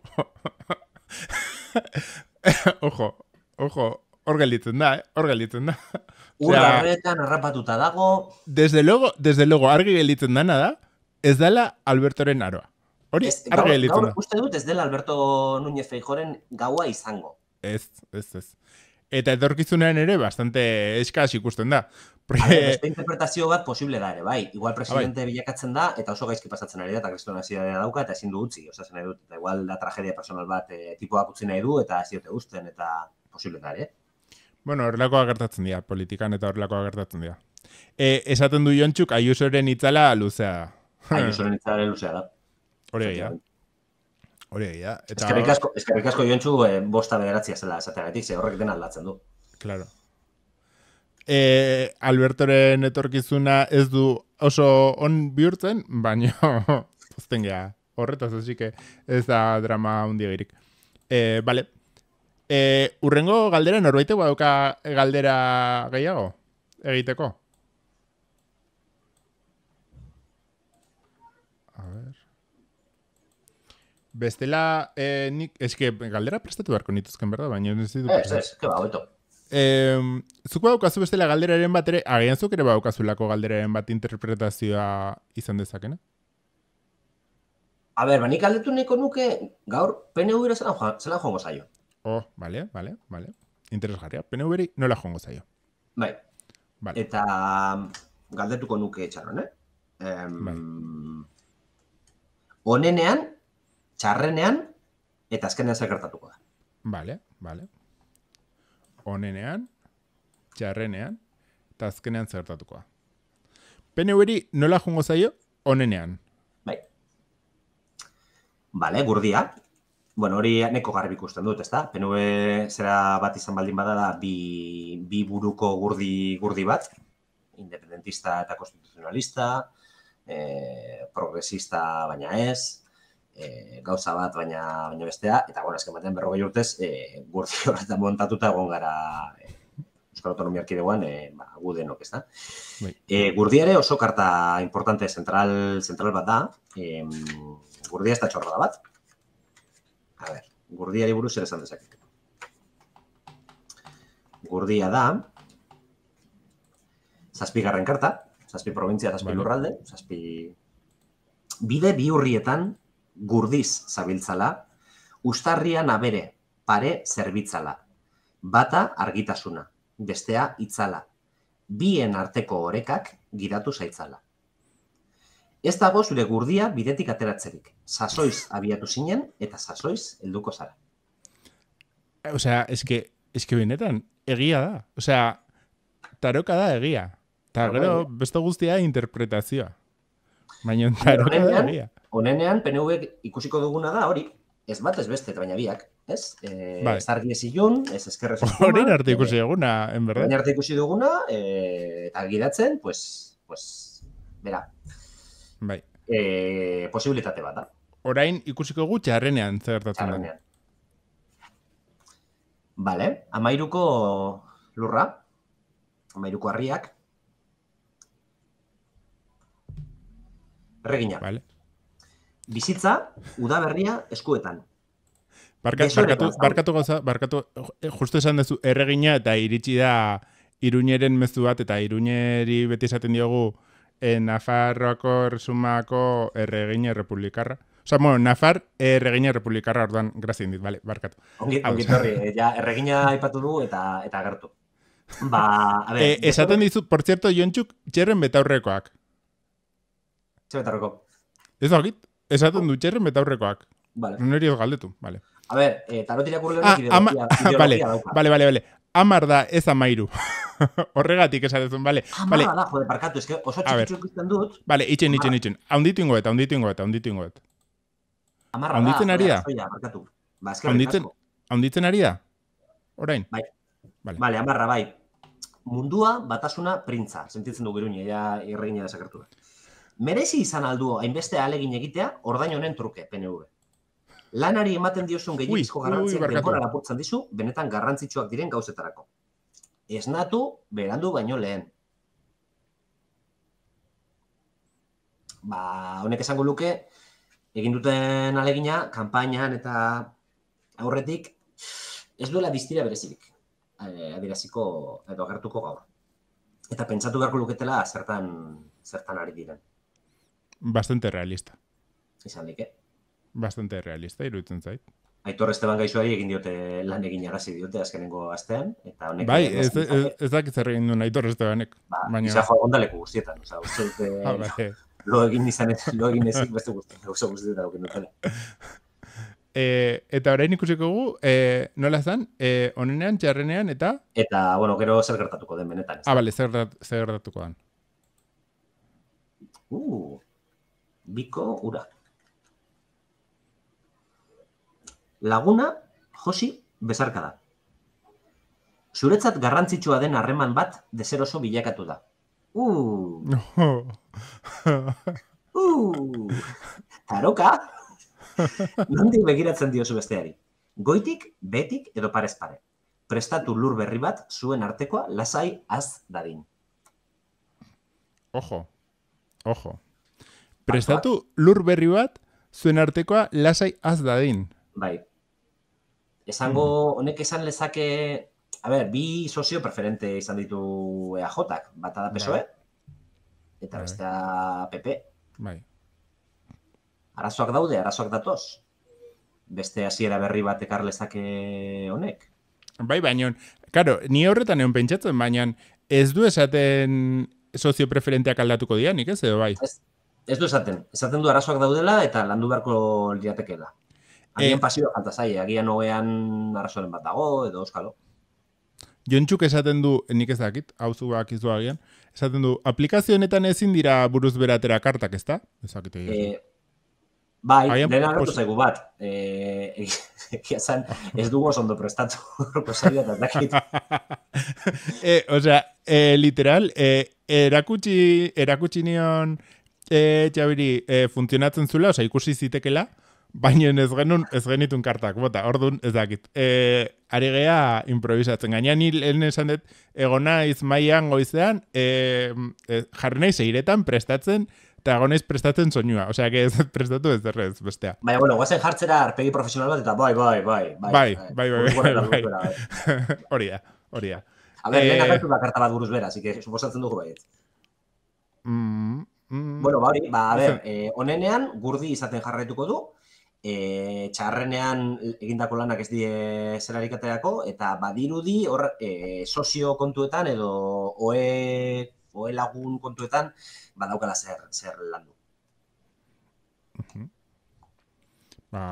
ojo, ojo, hor da, eh? hor gelditzen da. Urarretan arrapatuta dago. Desde logo, desde logo, argi gelditzen dana da, ez dela Albertoren aroa. Hori, argi da. uste dut ez dela Alberto Núñez Feijoren gaua izango. Ez, ez, ez. Eta etorkizunean ere, bastante eskaz ikusten da. Porque... beste interpretazio bat posible da ere, bai. Igual ah, bai. presidente Abai. bilakatzen da, eta oso gaizki pasatzen ari da, eta kristo dauka, eta ezin du utzi. Osa zen edut, eta igual da tragedia personal bat e, eh, tipuak utzi nahi du, eta ez diote eta posible da ere. Bueno, horrelako agertatzen dira, politikan eta horrelako agertatzen dira. E, esaten du jontxuk, aiusoren itzala luzea. Aiusoren itzala luzea da. Hore egia. Hore egia. Eskerrik asko jontxu e, bosta zela, esaten ze horrek den aldatzen du. Claro e, Albertoren etorkizuna ez du oso on bihurtzen, baina geha horretaz, ez da drama hundi egirik. E, vale. E, urrengo galdera norbaiteko dauka galdera gehiago egiteko? Bestela, eh, nik, eske, galdera prestatu beharko nituzken, berda, baina ez prestatu. ez, ez, ez, ez, ez, eh, zuko daukazu bestela galderaren bat ere, agian ere baukazu galderaren bat interpretazioa izan dezakena? A ber, bani galdetu neko nuke gaur pene uberi zela, zela jongo zaio. Oh, bale, bale, bale. Interes jarria, pene uberi nola jongo zaio. Bai. Vale. Eta mm, galdetuko nuke txarron, eh? Em, bai. Onenean, txarrenean, eta azkenean zekertatuko da. Bale, bale, onenean, txarrenean, eta azkenean zertatuko Pene nola jungo zaio, onenean. Bai. Bale, gurdia. Bueno, hori neko garbi ikusten dut, ezta? PNV zera bat izan baldin bada da bi, bi buruko gurdi gurdi bat, independentista eta konstituzionalista, eh, progresista baina ez, e, gauza bat baina baina bestea eta bueno berrogei 40 urtez eh horretan montatuta egon gara eh, Euskal Autonomia Arkidegoan eh ba gudenok, ezta. Bai. Eh gurdiare oso karta importante central central bat da. Eh gurdia eta da bat. A ber, gurdiari buruz ere sant Gurdia da. Zazpi garren karta, zazpi provintzia, zazpi lurralde, zazpi... Bide bi hurrietan gurdiz zabiltzala, ustarrian abere, pare zerbitzala, bata argitasuna, bestea itzala, bien arteko orekak gidatu zaitzala. Ez dago zure gurdia bidetik ateratzerik, sasoiz abiatu zinen eta sasoiz helduko zara. Osea, eske, eske benetan, egia da. Osea, taroka da egia. Ta, bai. besto guztia interpretazioa. Baina, taroka egia. Honenean, PNV ikusiko duguna da hori, ez bat ez beste, baina biak, ez? E, bai. Ez argi ez ilun, ez eskerrez Hori eh, arte ikusi duguna, en eh, berre. arte ikusi duguna, e, argidatzen, pues, pues, bera. Bai. E, posibilitate bat da. Orain ikusiko gutxe harrenean zertatzen da. Harrenean. Bale, amairuko lurra, amairuko harriak, Regina. Vale. Bizitza, udaberria, eskuetan. barkatu, barkatu, goza, barkatu, eh, justu esan duzu erregina eta iritsi da iruñeren mezu bat eta iruñeri beti esaten diogu eh, Nafarroako resumako erregina republikarra. Osa, bueno, Nafar erregina republikarra ordan grazien dit, bale, barkatu. Ongi, ongi eh, ja, erregina aipatu du eta eta gertu. Ba, a ver, esaten dizu, por cierto, Jontxuk txerren betaurrekoak. Txerren betaurrekoak. Ez da, Esaten oh. du txerren betaurrekoak. Vale. Nuneri ez galdetu, vale. A ver, eh, tarot ideologia, ah, ama... ideologia vale, Vale, vale, vale. Amar da ez amairu. Horregatik esatzen, vale. Amar vale. da, jode, parkatu, ez es que oso txikitzu ikusten dut. Vale, itxen, itxen, itxen. Haunditu ingoet, haunditu ingoet, haunditu ingoet. Amar da, ari da. soia, parkatu. Ba, ez que Haunditzen ari da? Orain? Bai. Vale. Vale, amarra, bai. Mundua, batasuna, printza. Sentitzen du geruñe, ja, da desakartu merezi izan aldu hainbeste alegin egitea ordain honen truke PNV. Lanari ematen diozun gehiagizko garrantzia denbora lapurtzen dizu, benetan garrantzitsuak diren gauzetarako. Ez natu, berandu baino lehen. Ba, honek esango luke, egin duten alegina, kanpainan eta aurretik, ez duela biztira berezirik, eh, adiraziko edo agertuko gaur. Eta pentsatu beharko luketela zertan, zertan ari diren bastante realista. Izan dike. Bastante realista, iruditzen zait. Aitor Esteban gaixoari egin diote lan egin agazi diote azkenengo astean eta honek Bai, ez ez, da dakit zer egin duen Aitor Estebanek. Ba, baina Isa jo ondaleku guztietan, osea, uste dute ah, bai. lo egin izan ez, lo egin ez beste guztietan, oso guztietan dauke notela. Eh, eta orain ikusiko dugu, eh, nola zan, eh, onenean, txarrenean, eta... Eta, bueno, gero zer gertatuko den benetan. Ah, bale, zer, zer gertatuko den. Uh, biko ura. Laguna, josi, bezarka da. Zuretzat garrantzitsua den harreman bat dezeroso bilakatu da. Uh! Uh! Taroka! Nondik begiratzen diozu besteari? Goitik, betik edo parez pare. Prestatu lur berri bat zuen artekoa lasai az dadin. Ojo. Ojo. Prestatu lur berri bat, zuen artekoa lasai az dadin. Bai. Esango, mm. honek esan lezake, a ber, bi sozio preferente izan ditu EAJak, bata da bai. PSOE, eta bai. bestea PP. Bai. Arazoak daude, arazoak datoz. Beste hasiera berri bat ekar lezake honek. Bai, baina, karo, ni horretan egon pentsatzen, baina ez du esaten sozio preferenteak aldatuko dianik, ez edo bai? ez du esaten, esaten du arazoak daudela eta landu beharko liateke da. Agian e... Eh. pasio falta zaia, agian hoean arazoren bat dago edo euskalo. Jontxuk esaten du, nik ez dakit, hau zuak izu agian, esaten du, aplikazio honetan ezin dira buruz beratera kartak ezta? Ez dakit egin. Eh, bai, dena gertu zaigu bat. Eki e, azan, ez dugu ondo prestatu. e, o e, literal, e, erakutsi, erakutsi nion e, eh, txabiri, e, eh, funtzionatzen zula, osea, ikusi zitekela, baina ez genun, ez genitun kartak, bota, orduan, ez dakit. E, ari geha improvisatzen, gaina ni lehen esan dut, egona goizean, e, e, jarri nahi zeiretan prestatzen, eta agonez prestatzen soinua, osea, que ez prestatu ez errez, bestea. Baina, bueno, guazen jartzera arpegi profesional bat, eta bai, bai, bai, bai, bai, bai, bai, bai, bai, bai. bai. hori da, hori A ver, eh... lehen da karta bat buruz bera, así que suposatzen dugu baiet. Mm, Mm. Bueno, bari, ba, a ber, e, eh, onenean, gurdi izaten jarraituko du, e, txarrenean egindako lanak ez die zelarikateako, eta badirudi hor e, sozio kontuetan edo oe, oe lagun kontuetan badaukala zer, zer lan du. Ba,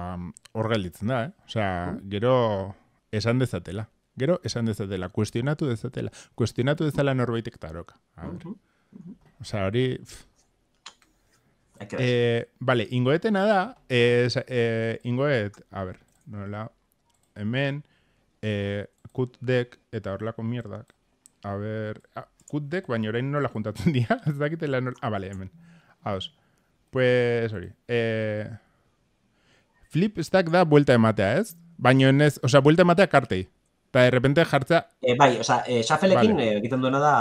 hor gelditzen da, eh? Osea, gero esan dezatela. Gero esan dezatela, kuestionatu dezatela. Kuestionatu dezala norbaitek taroka. Osea, hori... E, bale, eh, ingoetena da, ez, e, eh, ingoet, a ber, nola, hemen, e, eta horlako mierdak, a ber, a, ah, kut baina orain nola juntatzen dira, ez dakitela nola, ah, bale, hemen, haos, pues, hori, e, flip stack da vuelta ematea, ez? Baina ez, oza, sea, buelta ematea kartei, eta repente jartza... bai, oza, sea, xafelekin egiten duena da...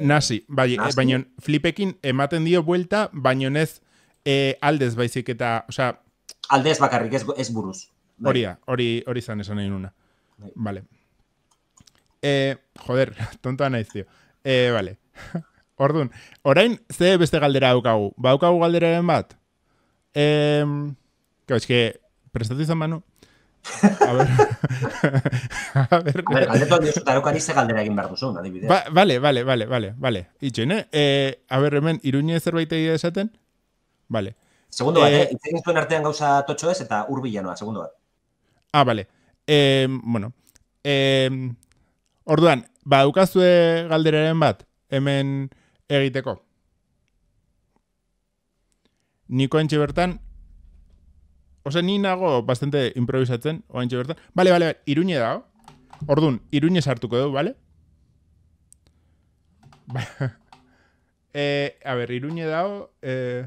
nazi, bai, baina flipekin ematen dio vuelta, baina ez... Nez e, aldez baizik eta, o sea, aldez bakarrik ez ez buruz. Bai. Horria, hori hori izan esan nahi nuna. Bai. Vale. E, joder, tontoa naiz tio. E, eh, vale. Ordun, orain ze beste galdera daukagu? Ba daukagu galderaren bat. Em, que prestatu izan mano. A ver. A ver. A ver, al de todo ze galdera egin berduzu, adibidez. Ba, vale, vale, vale, vale, vale. Itxene, eh, a ver, hemen Iruñe zerbait egin esaten? Vale. Segundo bat, eh, eh? zuen artean gauza totxo ez, eta urbi segundo bat. Ah, vale. Eh, bueno. Eh, orduan, ba, ukazue galderaren bat, hemen egiteko. Niko entxe bertan, Ose, ni nago bastante improvisatzen, oa entxe bertan. Bale, bale, irune dago. Orduan, irune sartuko du, bale? Bale. Eh, a ber, irune dago... Eh,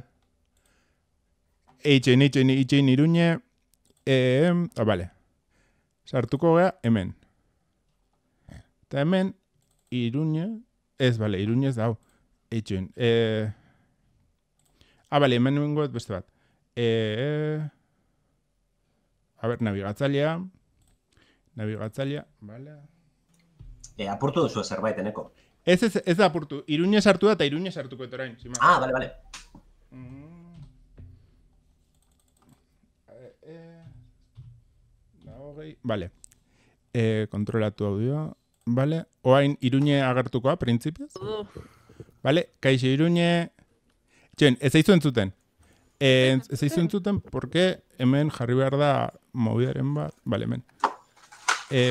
eitzen, eitzen, eitzen, irune, eem, oh, ah, bale, sartuko gea, hemen. Eta hemen, irune, ez, bale, irune ez dau, eitzen, Eh... ah, bale, hemen nuen beste bat, Eh... e, a ber, navigatzailea, navigatzailea, bale, e, eh, apurtu duzu zerbait, eneko? Ez, ez, ez da apurtu, irune sartu da, eta irune sartuko etorain, zima. Ah, bale, bale. Mm mm-hmm. Vale. bale. E, kontrolatu audioa, Vale. Oain, iruñe agartukoa, prinsipioz? Uh. Bale, kaixo, iruñe... Txen, ez eizu entzuten. E, ez eizu entzuten, porque hemen jarri behar da mobidaren bat, bale, hemen. E,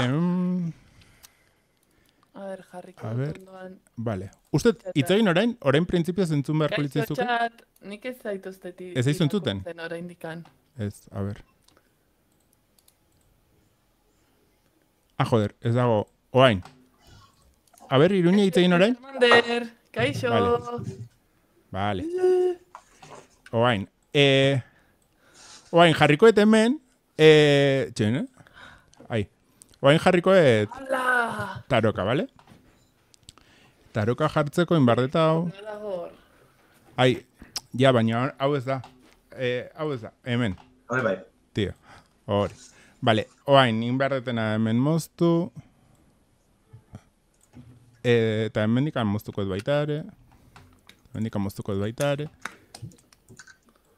A ber, jarri A Vale. duan. Bale. orain, orain prinsipioz entzun beharko litzizuk. Kaixo txat, nik ez zaituztetik. Ez entzuten. Orain Ez, a ber. Ah, joder, ez dago, oain. A ber, iruña hitz egin orain? kaixo. Vale. vale. Oain. Eh, oain, jarriko hemen, Eh, txene? Oain, jarriko Taroka, vale? Taroka jartzeko inbardeta hau. Ahí. Ya, baina, hau ez da. Eh, hau ez da, hemen. Hore, bai. Tío, hori. Vale, oain, nien behar hemen moztu. E, eta hemen dikan moztuko ez baita ere. Hemen dikan moztuko ez baita ere.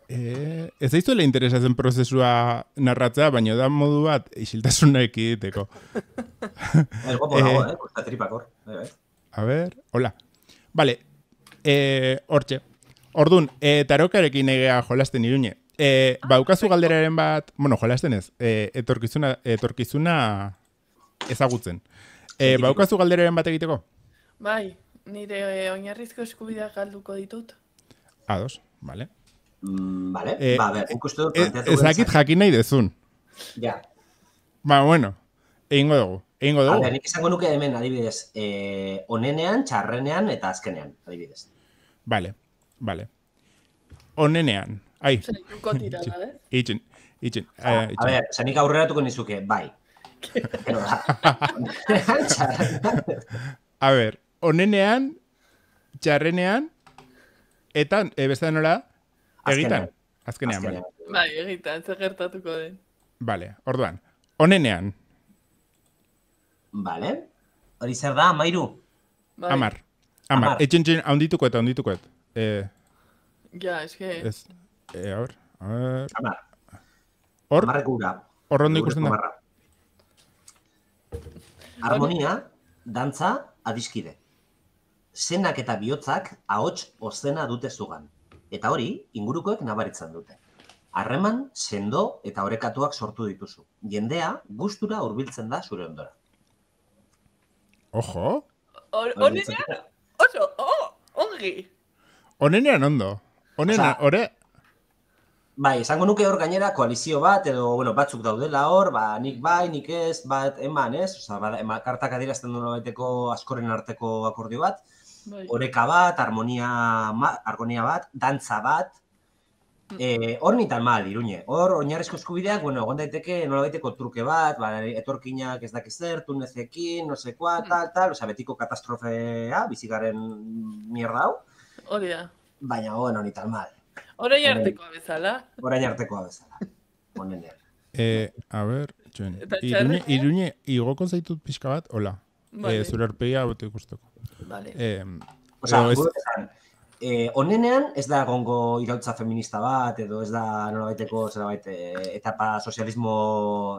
E, ez aizu lehen interesazen prozesua narratzea, baina da modu bat isiltasuna ekiteko. Ego eh? Kostatripak eh, bai, bai. A ver, hola. Vale, hortxe. Ordun, e, tarokarekin egea jolasten iruñe. E, eh, ah, baukazu galderaren bat, bueno, jola esten ez, e, etorkizuna, etorkizuna ezagutzen. E, eh, baukazu galderaren bat egiteko? Bai, nire oinarrizko eskubideak galduko ditut. Ados, bale. Mm, bale, e, ba, ber, dut. E, ezakit jakin nahi dezun. Ja. Ba, bueno, egingo dugu. Egingo dugu. izango nuke hemen, adibidez, e, onenean, txarrenean eta azkenean, adibidez. Bale, bale. Onenean. Ai. Eh? Agent, agent. A, ver, se ni tuko nizuke, bai. a ver, onenean, txarrenean, eta e, beste denola, egitan. Azkenean, bai. Bai, egitan, ze gertatuko den. Vale, orduan. Onenean. Vale. Hori zer da, amairu? Bai. Amar. Amar. haundituko eta haundituko eta. Eh... Ja, eske... Que... Es. Eh, a A Hor. Hor ondo ikusten da. Harmonia, dantza, adiskide. Zenak eta bihotzak ahots ozena dute zugan. Eta hori, ingurukoek nabaritzen dute. Harreman, sendo eta orekatuak sortu dituzu. Jendea, gustura hurbiltzen da zure ondora. Ojo! Onenean, oso, oh, ongi! Onenean ondo. Onenean, ore, Bai, esango nuke hor gainera koalizio bat edo bueno, batzuk daudela hor, ba nik bai, nik ez, bat eman, ez? Osea, ba, ema, kartak adierazten du baiteko askoren arteko akordio bat. Bai. Oreka bat, harmonia, ma, bat, dantza bat. Mm. Eh, hor nintan mal, Iruñe. Hor oinarrezko eskubideak, bueno, egon daiteke nolabaiteko truke bat, ba, etorkinak ez dakiz zer, tunezekin, no sekoa, mm. tal, tal, osea, betiko katastrofea, bizigaren mierda hau. Hori da. Baina, bueno, ni mal. Orain artekoa bezala. Orain artekoa bezala. Onen Eh, a ver, Jen. Irune, igoko zaitut pixka bat, hola. Eh, vale. Eh, zure arpegia bote ikusteko. Vale. Eh, Osa, es... eh, onenean ez da gongo irautza feminista bat, edo ez da norbaiteko zerbait eh, etapa sozialismo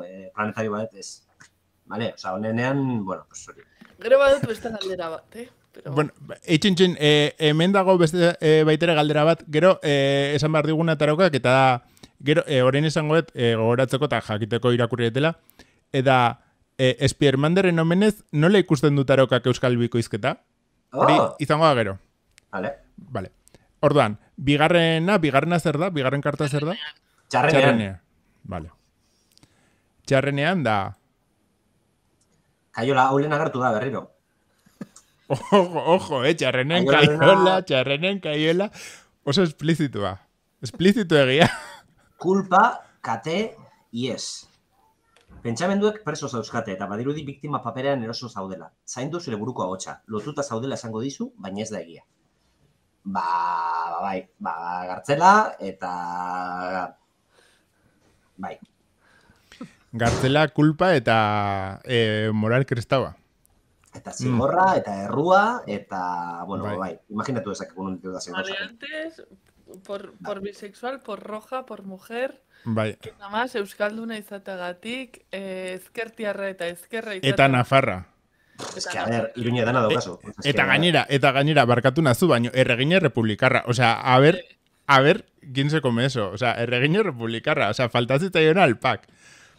eh, planetario bat, ez. Vale, sea, onenean, bueno, pues, sorry. Gero badut beste galdera bat, eh? pero... Bueno, e, hemen dago beste eh, baitere galdera bat, gero e, esan behar diguna tarokak, eta gero, e, orain izangoet, e, gogoratzeko eta jakiteko irakurrietela, eta e, espiermanderen omenez, nola ikusten dutarokak euskal bikoizketa? Oh. Hori, izango da gero. Vale. Vale. Orduan, bigarrena, bigarrena zer da? Bigarren karta zer da? Txarrenean. Txarrenean. Vale. Txarrenean da... Kaiola, haulen agertu da, berriro. Ojo, ojo, eh, txarrenen kaiola, txarrenen kaiola. Oso esplizitua. Esplizitua egia. Kulpa, kate, ies. Pentsamenduek preso zauzkate eta badirudi biktima paperean eroso zaudela. Zaindu zure buruko agotxa. Lotuta zaudela esango dizu, baina ez da egia. Ba, ba, bai, ba, gartzela eta... Bai. Gartzela, kulpa eta e, moral kristaba. Eta mm. zigorra, eta errua, eta, bueno, bai, bai imaginatu ezak egun unitu da por, bai. por bisexual, por roja, por mujer, bai. eta maz, euskalduna izateagatik, eh, ezkertiarra eta ezkerra izateagatik. Eta nafarra. Ez que, a ver, iruñe dana daukazu. E, eta, eta, gainera, eta gainera, barkatu nazu baino, erregine republikarra. O sea, a ver, a ver, gintze come eso. O sea, erregine republikarra. O sea, faltazita jona al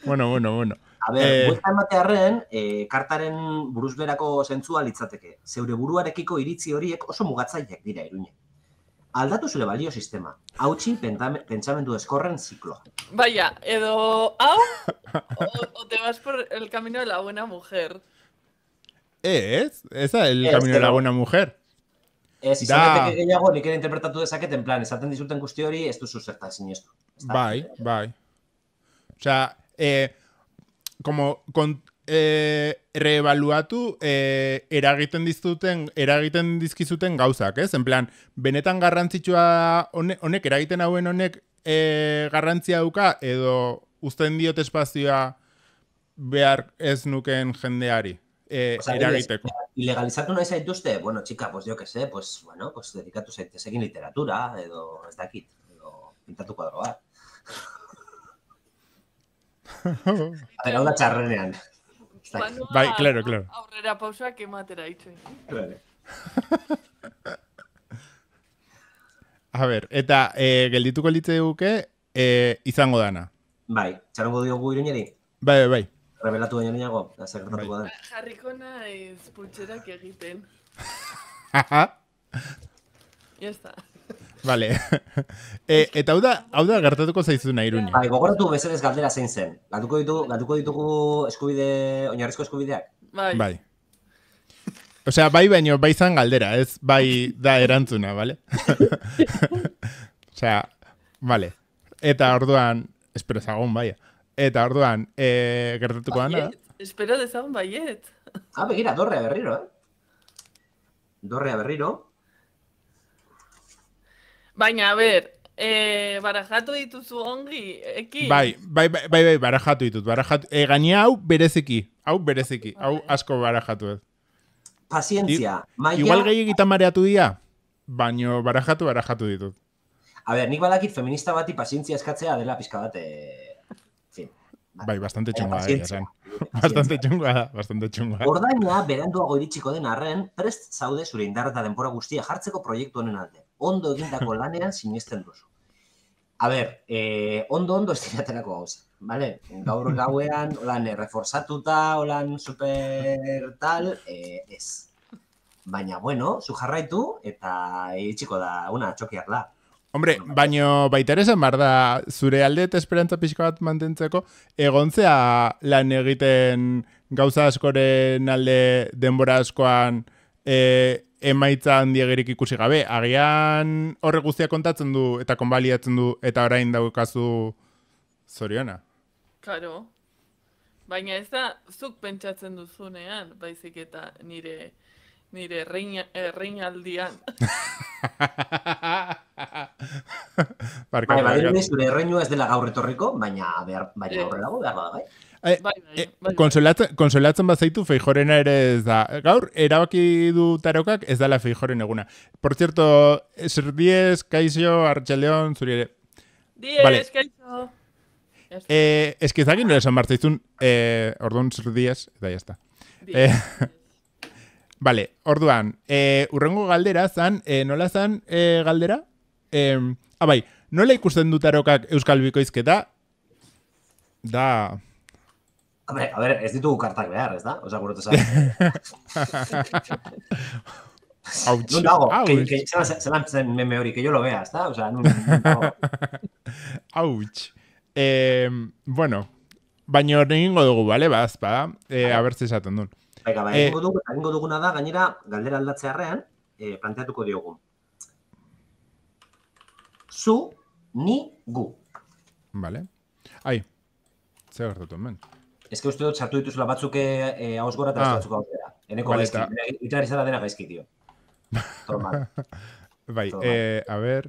Bueno, bueno, bueno. A ber, eh... buelta ematearen, eh, kartaren buruzberako zentzua litzateke. Zeure buruarekiko iritzi horiek oso mugatzaileak dira iruñe. Aldatu zure balio sistema. Hautsi pentsamendu eskorren zikloa. Baia, edo hau, o, te vas por el camino de la buena mujer. Ez, ez da, el camino de la buena mujer. Ez, izan dut nik ere interpretatu dezaket, plan, esaten dizulten guzti hori, ez du zuzertan, zinestu. Bai, bai. Osa, eh, como con eh, reevaluatu eh, eragiten dizuten eragiten dizkizuten gauzak, ez? En plan, benetan garrantzitsua honek eragiten hauen honek eh, garrantzia duka edo uzten diot espazioa behar ez nuken jendeari eh, o sea, eragiteko. Ilegalizatu nahi una esa bueno, chica, pues yo que sé, pues bueno, pues zaitez egin literatura edo ez dakit, edo pintatu kuadro Pero da txarrenean. Ba, bai, claro, claro. Aurrera pausua que matera itxe. A ver, eta eh, geldituko litze duke eh, izango dana. Bai, txarango diogu ireneri. Bai, bai, bai. Revelatu baina niago, da zergatuko bai. da. Jarriko nahi egiten. Ja, ja. Ya está. Vale. E, eta hau da, hau da gertatuko zaizu nahi iruni. Bai, gogoratu bezenez galdera zein zen. Gatuko ditugu, gatuko ditugu eskubide, oinarrizko eskubideak. Bai. bai. Osea, bai baino, bai zan galdera, ez bai da erantzuna, bale? Osea, vale. Eta orduan, espero zagon, bai. Eta orduan, e, gertatuko baiet. dana. Bai, eh, espero dezagon, baiet. Ah, begira, dorrea berriro, eh? Dorrea berriro. Baina, a ver, eh, barajatu dituzu ongi, eki? Bai, bai, bai, bai, bai barajatu ditut, barajatu, e, hau bereziki, hau bereziki, hau asko barajatu ez. maia... Igual gehi mareatu dira, baino barajatu, barajatu ditut. A ver, nik balakit feminista bati pacientzia eskatzea dela pizka bat, eh, Bai, bastante txungoa da, zen. Bastante txungoa da, bastante txungoa. Ordaina, berandua goiritsiko den arren, prest zaude zure indarra denpora guztia jartzeko proiektu honen alde ondo egindako lanean sinisten duzu. A ber, eh, ondo ondo ez gauza. Vale? Gaur gauean, holan, reforzatuta, holan, super tal, eh, ez. Baina, bueno, zu jarraitu, eta itxiko da, una, txokiar da. Hombre, baino baita ere zen, da, zure alde eta esperantza pixka bat mantentzeko, egontzea lan egiten gauza askoren alde denbora askoan e, emaitza handiagerik ikusi gabe. Agian horre guztia kontatzen du eta konbaliatzen du eta orain daukazu zoriona. Karo. Baina ez da, zuk pentsatzen duzunean, baizik eta nire, nire reina eh, aldian. Bai, bai, bai, baina, baina, baina, baina, baina, baina, baina, baina, baina, baina, baina, baina, baina, baina, baina, baina, Eh, bai, bai, eh, bai, konsolatzen bazaitu feijorena ere ez da. Gaur, erabaki du tarokak ez da la feijoren eguna. Por cierto, zer diez, kaizio, arratxaldeon, zuri ere. Diez, vale. kaizio. Eh, es que ez dakin esan eh, orduan diez, eta jazta. Eh, vale, orduan, eh, urrengo galdera zan, eh, nola zan eh, galdera? Eh, ah, abai, nola ikusten tarokak euskal bikoizketa? da Hombre, a ver, ez ditugu kartak behar, ez da? Osa, gure tesa. Auch. Nun dago, que que se se lan zen meme hori, que yo lo vea, ¿está? O sea, nun. Auch. Eh, bueno, baino egingo dugu, vale? Ba, azpa, eh, bai. a aber esaten dut. Baina, ba, egingo, eh, dugu, egingo duguna da, gainera, galdera aldatzea arrean, eh, planteatuko diogu. Zu, ni, gu. Vale. Ai, ze gertatu, men. Ez que uste dut, sartu dituzula batzuk e, eh, eh hauz gora eta ah. batzuk Eneko vale, gaizki. Ita erizela eh, dena gaizki, tio. bai, Tormal. eh, a ver...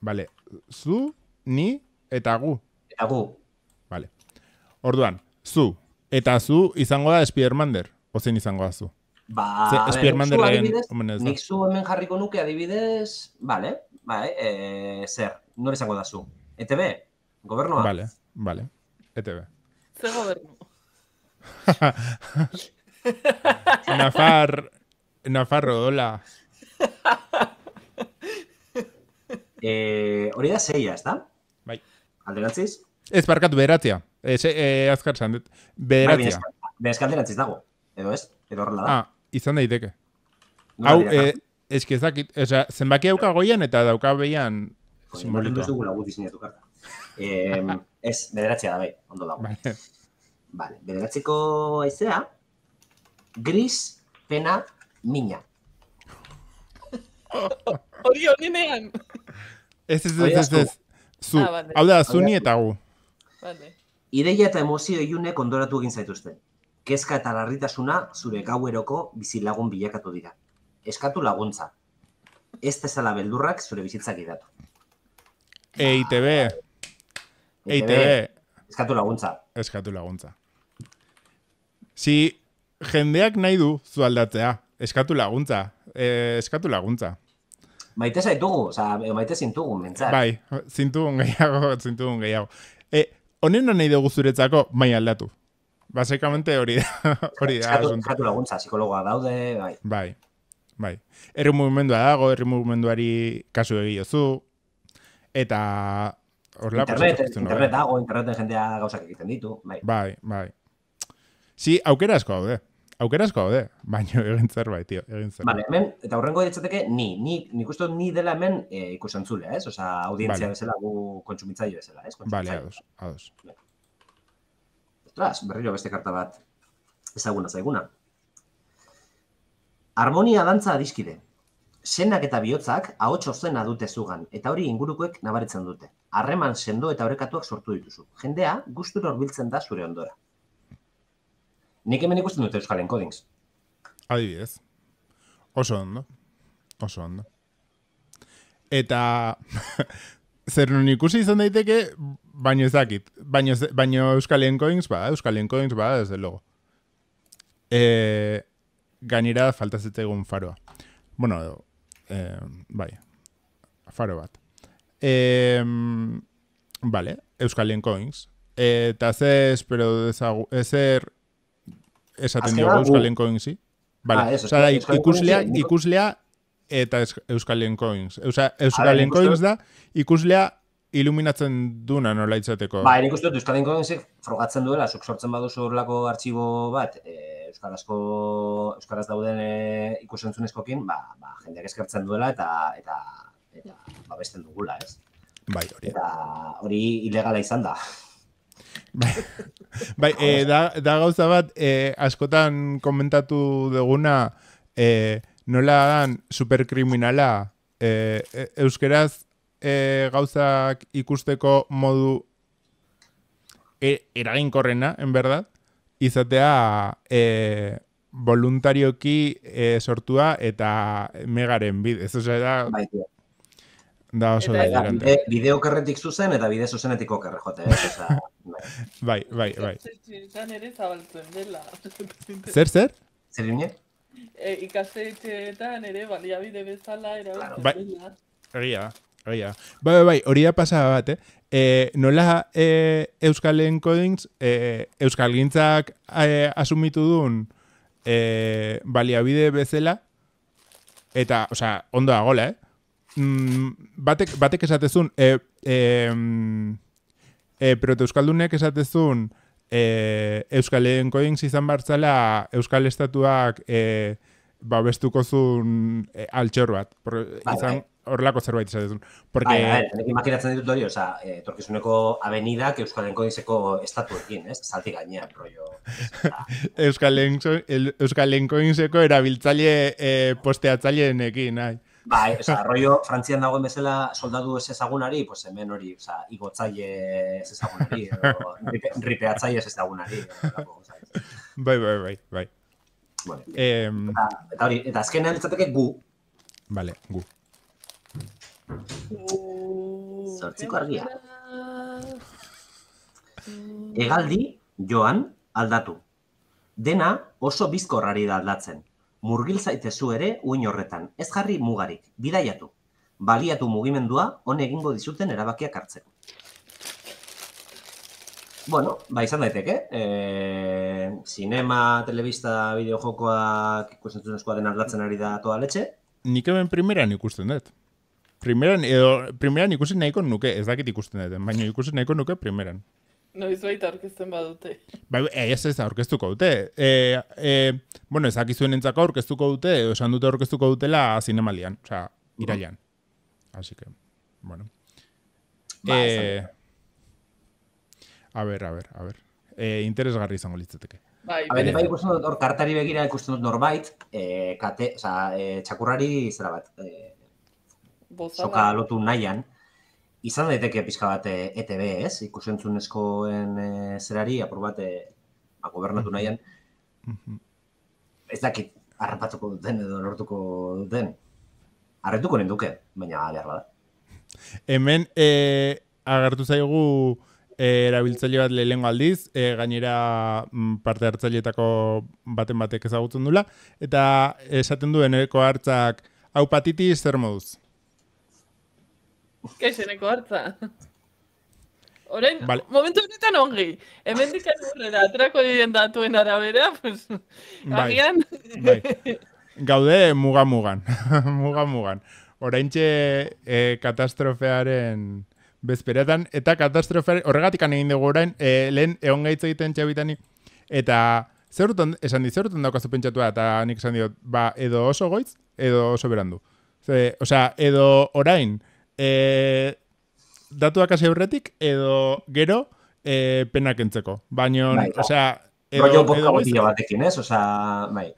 Vale, zu, ni, eta gu. Eta gu. Vale. Orduan, zu, eta zu izango da Spiermander. Ozen izango da zu. Ba, Ze, a ver, adibidez, nik zu hemen jarriko nuke adibidez, vale, bai, eh, zer, nore izango da zu. ETB, gobernoa. Vale, vale. ETV. Zer gobernu. Nafar... Nafarro, hola. eh, hori da zeia, ez da? Bai. Alderatziz? Ez barkat, beratia. Ez, e, azkar zan, beratzea. Bai, bezka, dago. Edo ez, edo horrela da. Ah, izan daiteke. Hau, e, eh, eskizakit, Osea, zenbaki dauka goian eta dauka beian simbolikoa. Simbolikoa ez dugu lagu karta ez, bederatzea da bai, ondo dago. Vale. vale. bederatzeko aizea, gris, pena, mina. Hori hori nean! Ez, ez, ez, ez, ez. Ah, da, zu eta gu. Vale. Ideia eta emozio iune kondoratu egin zaituzte. Kezka eta larritasuna zure gaueroko bizilagun bilakatu dira. Eskatu laguntza. Ez tezala beldurrak zure bizitzak idatu. EITB. Ah, EITB. Eskatu laguntza. Eskatu laguntza. Si jendeak nahi du zu aldatzea, eskatu laguntza. Eh, eskatu laguntza. Maite zaitugu, oza, sea, maite zintugu, mentzat. Bai, zintugun gehiago, zintugun gehiago. E, eh, honen nahi dugu zuretzako, mai aldatu. Basikamente hori da, hori da. Eskatu, eskatu laguntza, psikologoa daude, bai. Bai, bai. Erri mugimendua dago, erri mugimenduari kasu egiozu, eta Orla, internet, eh, internet, internet dago, interneten jendea gauzak egiten ditu. Bai, bai. bai. Si, aukera asko haude. Aukera asko haude. Baina egin zer bai, tío. Egin zer bai. hemen, eta horrengo ditzateke, ni. ni nik uste ni dela hemen eh, ez? Eh? Osa, audientzia bezala gu kontsumitzaio bezala, ez? Vale, ados, ados. Ostras, berriro beste karta bat. Ezaguna, zaiguna. Harmonia dantza adiskide. Senak eta bihotzak haotxo zena dute zugan, eta hori ingurukoek nabaritzen dute harreman sendo eta horrekatuak sortu dituzu. Jendea gustura hurbiltzen da zure ondora. Nik hemen ikusten dute Euskal Encodings. Adibidez. Oso ondo. Oso ondo. Eta zer non ikusi izan daiteke, baino ez dakit. Baino, baino Euskal Enkodings, ba, Euskal Enkodings, ba, desde logo. E, eh, gainera, falta faroa. Bueno, e, bai, faro bat. Eh, vale, Euskalien Coins. Eh, te pero ezer esaten atendido a Euskalien Coins, sí. Vale, ah, o sea, ikuslea, ikuslea eta Euskal Coins. O sea, Euskalien Coins da ikuslea iluminatzen duna nola itzateko. Ba, erik uste dut, Euskal Coinsek frogatzen duela, zuk sortzen badu zurlako artxibo bat, e, eh, Euskarazko, Euskaraz dauden e, eh, ikusentzunezkokin, ba, ba, jendeak eskertzen duela, eta, eta eta babesten dugula, ez? Bai, hori. Eta hori ilegala izan da. Bai, bai e, da, da gauza bat, e, askotan komentatu duguna, e, nola dan superkriminala, e, euskeraz e, gauzak ikusteko modu e, eraginkorrena, en berdat? izatea e, voluntarioki e, sortua eta megaren bidez. Ez da, bai, bai. Da eta, da, bide, zuzen eta bidez zuzenetik okerre jote. Eh? Bai. bai, bai, bai. Zer, ere Zer, zer? nire? E, ikastetxeetan ere baliabide bezala erabiltzen dela. Bai, Bai, bai, bai, hori da pasa bat, eh? E, nola Euskal Enkodings eh, Euskal e, Gintzak e, asumitu duen baliabide bezala, eta, osea, ondo da gola, eh? Mm, batek batek esatezun eh eh eh pero euskaldunek esatezun eh euskalen koin izan bartzala euskal estatuak eh zun eh, altxor bat por, izan horrelako zerbait esatezun porque imaginatzen ditut hori oza e, eh, torkizuneko avenida euskal denko estatuekin es? salti gainean proio euskal denko dizeko erabiltzale e, ai. Bai, o sea, rollo Frantzian dagoen bezala soldadu ez ezagunari, pues hemen hori, o sea, igotzaile ez ezagunari, ripeatzaile ez ezagunari. Bai, bai, bai, bai. eh, eta, eta hori, eta azkenean litzateke gu. Vale, gu. Zortziko argia. Egaldi, joan, aldatu. Dena oso bizkorrari da aldatzen murgil zaitezu ere uin horretan, ez jarri mugarik, bidaiatu. Baliatu mugimendua, hon egingo dizuten erabakiak hartzeko. Bueno, ba izan daiteke, eh, sinema, telebista, videojokoak, ikusten eskoa den aldatzen ari da toa letxe. Nik hemen primeran ikusten dut. Primeran, edo, primeran ikusten nahiko nuke, ez dakit ikusten dut, baina ikusten nahiko nuke primeran. No, baita orkestuen badute. Bai, eh, ez ez orkestuko dute. E, e, bueno, ez akizuen entzako orkestuko dute, esan dute orkestuko dutela la zinemalian, oza, sea, irailan. Asi que, bueno. Ba, e, A ber, a ber, a ber. E, interes garri izango litzateke. Bai, bai, bai, gusto dut hor kartari begira ikusten dut norbait, eh, kate, o sea, eh, txakurrari zera bat. Soka lotu nahian izan daiteke pixka bat ETB, eh, e ez? Ikusentzunezkoen e, eh, zerari, apur bat, eh, ba, gobernatu nahian, ez dakit harrapatuko duten edo lortuko duten. Arretuko ninduke, baina behar bada. Hemen, e, agertu zaigu e, erabiltzaile bat lehengo aldiz, gainera mm, parte hartzaileetako baten batek ezagutzen dula, eta esaten duen hartzak, hau patitiz, zer moduz? Kaixeneko hartza. Orain, vale. momentu honetan ongi. Hemen dikaren horrela, atrako diren datuen arabera, pues, bai. agian... Bai. Gaude muga-mugan. muga-mugan. Eh, katastrofearen bezperetan, eta katastrofearen horregatik egin dugu orain, e, lehen egon gaitz egiten txabitani, eta zerutun, esan di, zerutun daukazu pentsatu eta nik esan diot, ba, edo oso goitz, edo oso berandu. o osea, edo orain, e, datuak hasi aurretik edo gero e, penak entzeko. Baina, bai, osea, edo, goiz edo batekin, ez? Osea, bai.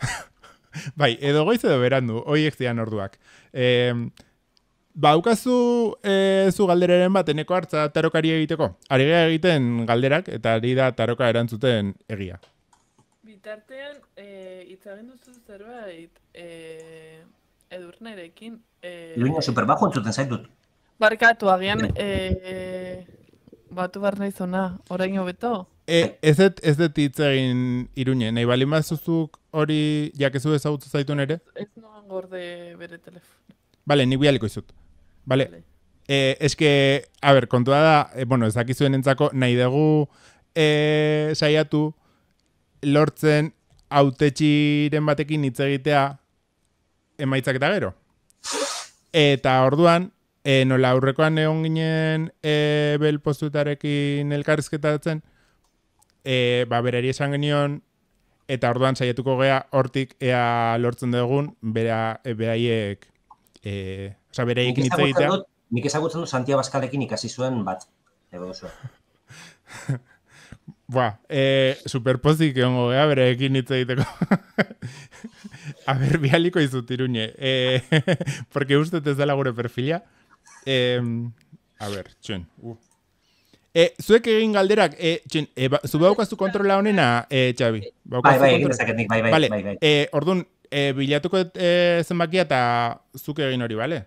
bai, edo goiz edo berandu, hoiek zian orduak. E, ba, ukazu eh, zu galdereren bat, hartza tarokari egiteko? Arigea egiten galderak eta ari da taroka erantzuten egia. Bitartean, e, itzagin duzu zerbait, e, edurnerekin, superbajo entzuten zaitut. Barkatu, agian, eh, batu bar nahi orain hobeto? Eh, ez et, ez egin iruñe, nahi bali mazuzuk hori jakezu ezagutu zaitun ere? Ez, ez gorde bere telefon. Bale, nik bialiko izut. Bale, vale. e, eske, a ver, kontua da, e, bueno, ezakizuen entzako, nahi dugu eh, saiatu lortzen autetxiren batekin hitz egitea emaitzak eta gero. Eta orduan, e, nola aurrekoan egon ginen e, eh, bel postutarekin elkarrizketatzen, e, ba, berari esan genion, eta orduan saietuko gea hortik ea lortzen dugun, bera, e, beraiek, e, oza, beraiek nitze egitea. Nik ezagutzen du Santia Baskalekin ikasi zuen bat, ego zuen. Ba, e, superpozik egon gogea, bere ekin hitz egiteko. Aber, bialiko izut Por E, uste ez dela gure perfila. Eh, a ver, chen. Uh. Eh, zuek egin galderak, eh, chen, eh, ba, zu kontrola honena, eh, Xavi. Bai, bai, bai, bai, Eh, ordun, eh, bilatuko eh, zenbakia eta zuke egin hori, vale?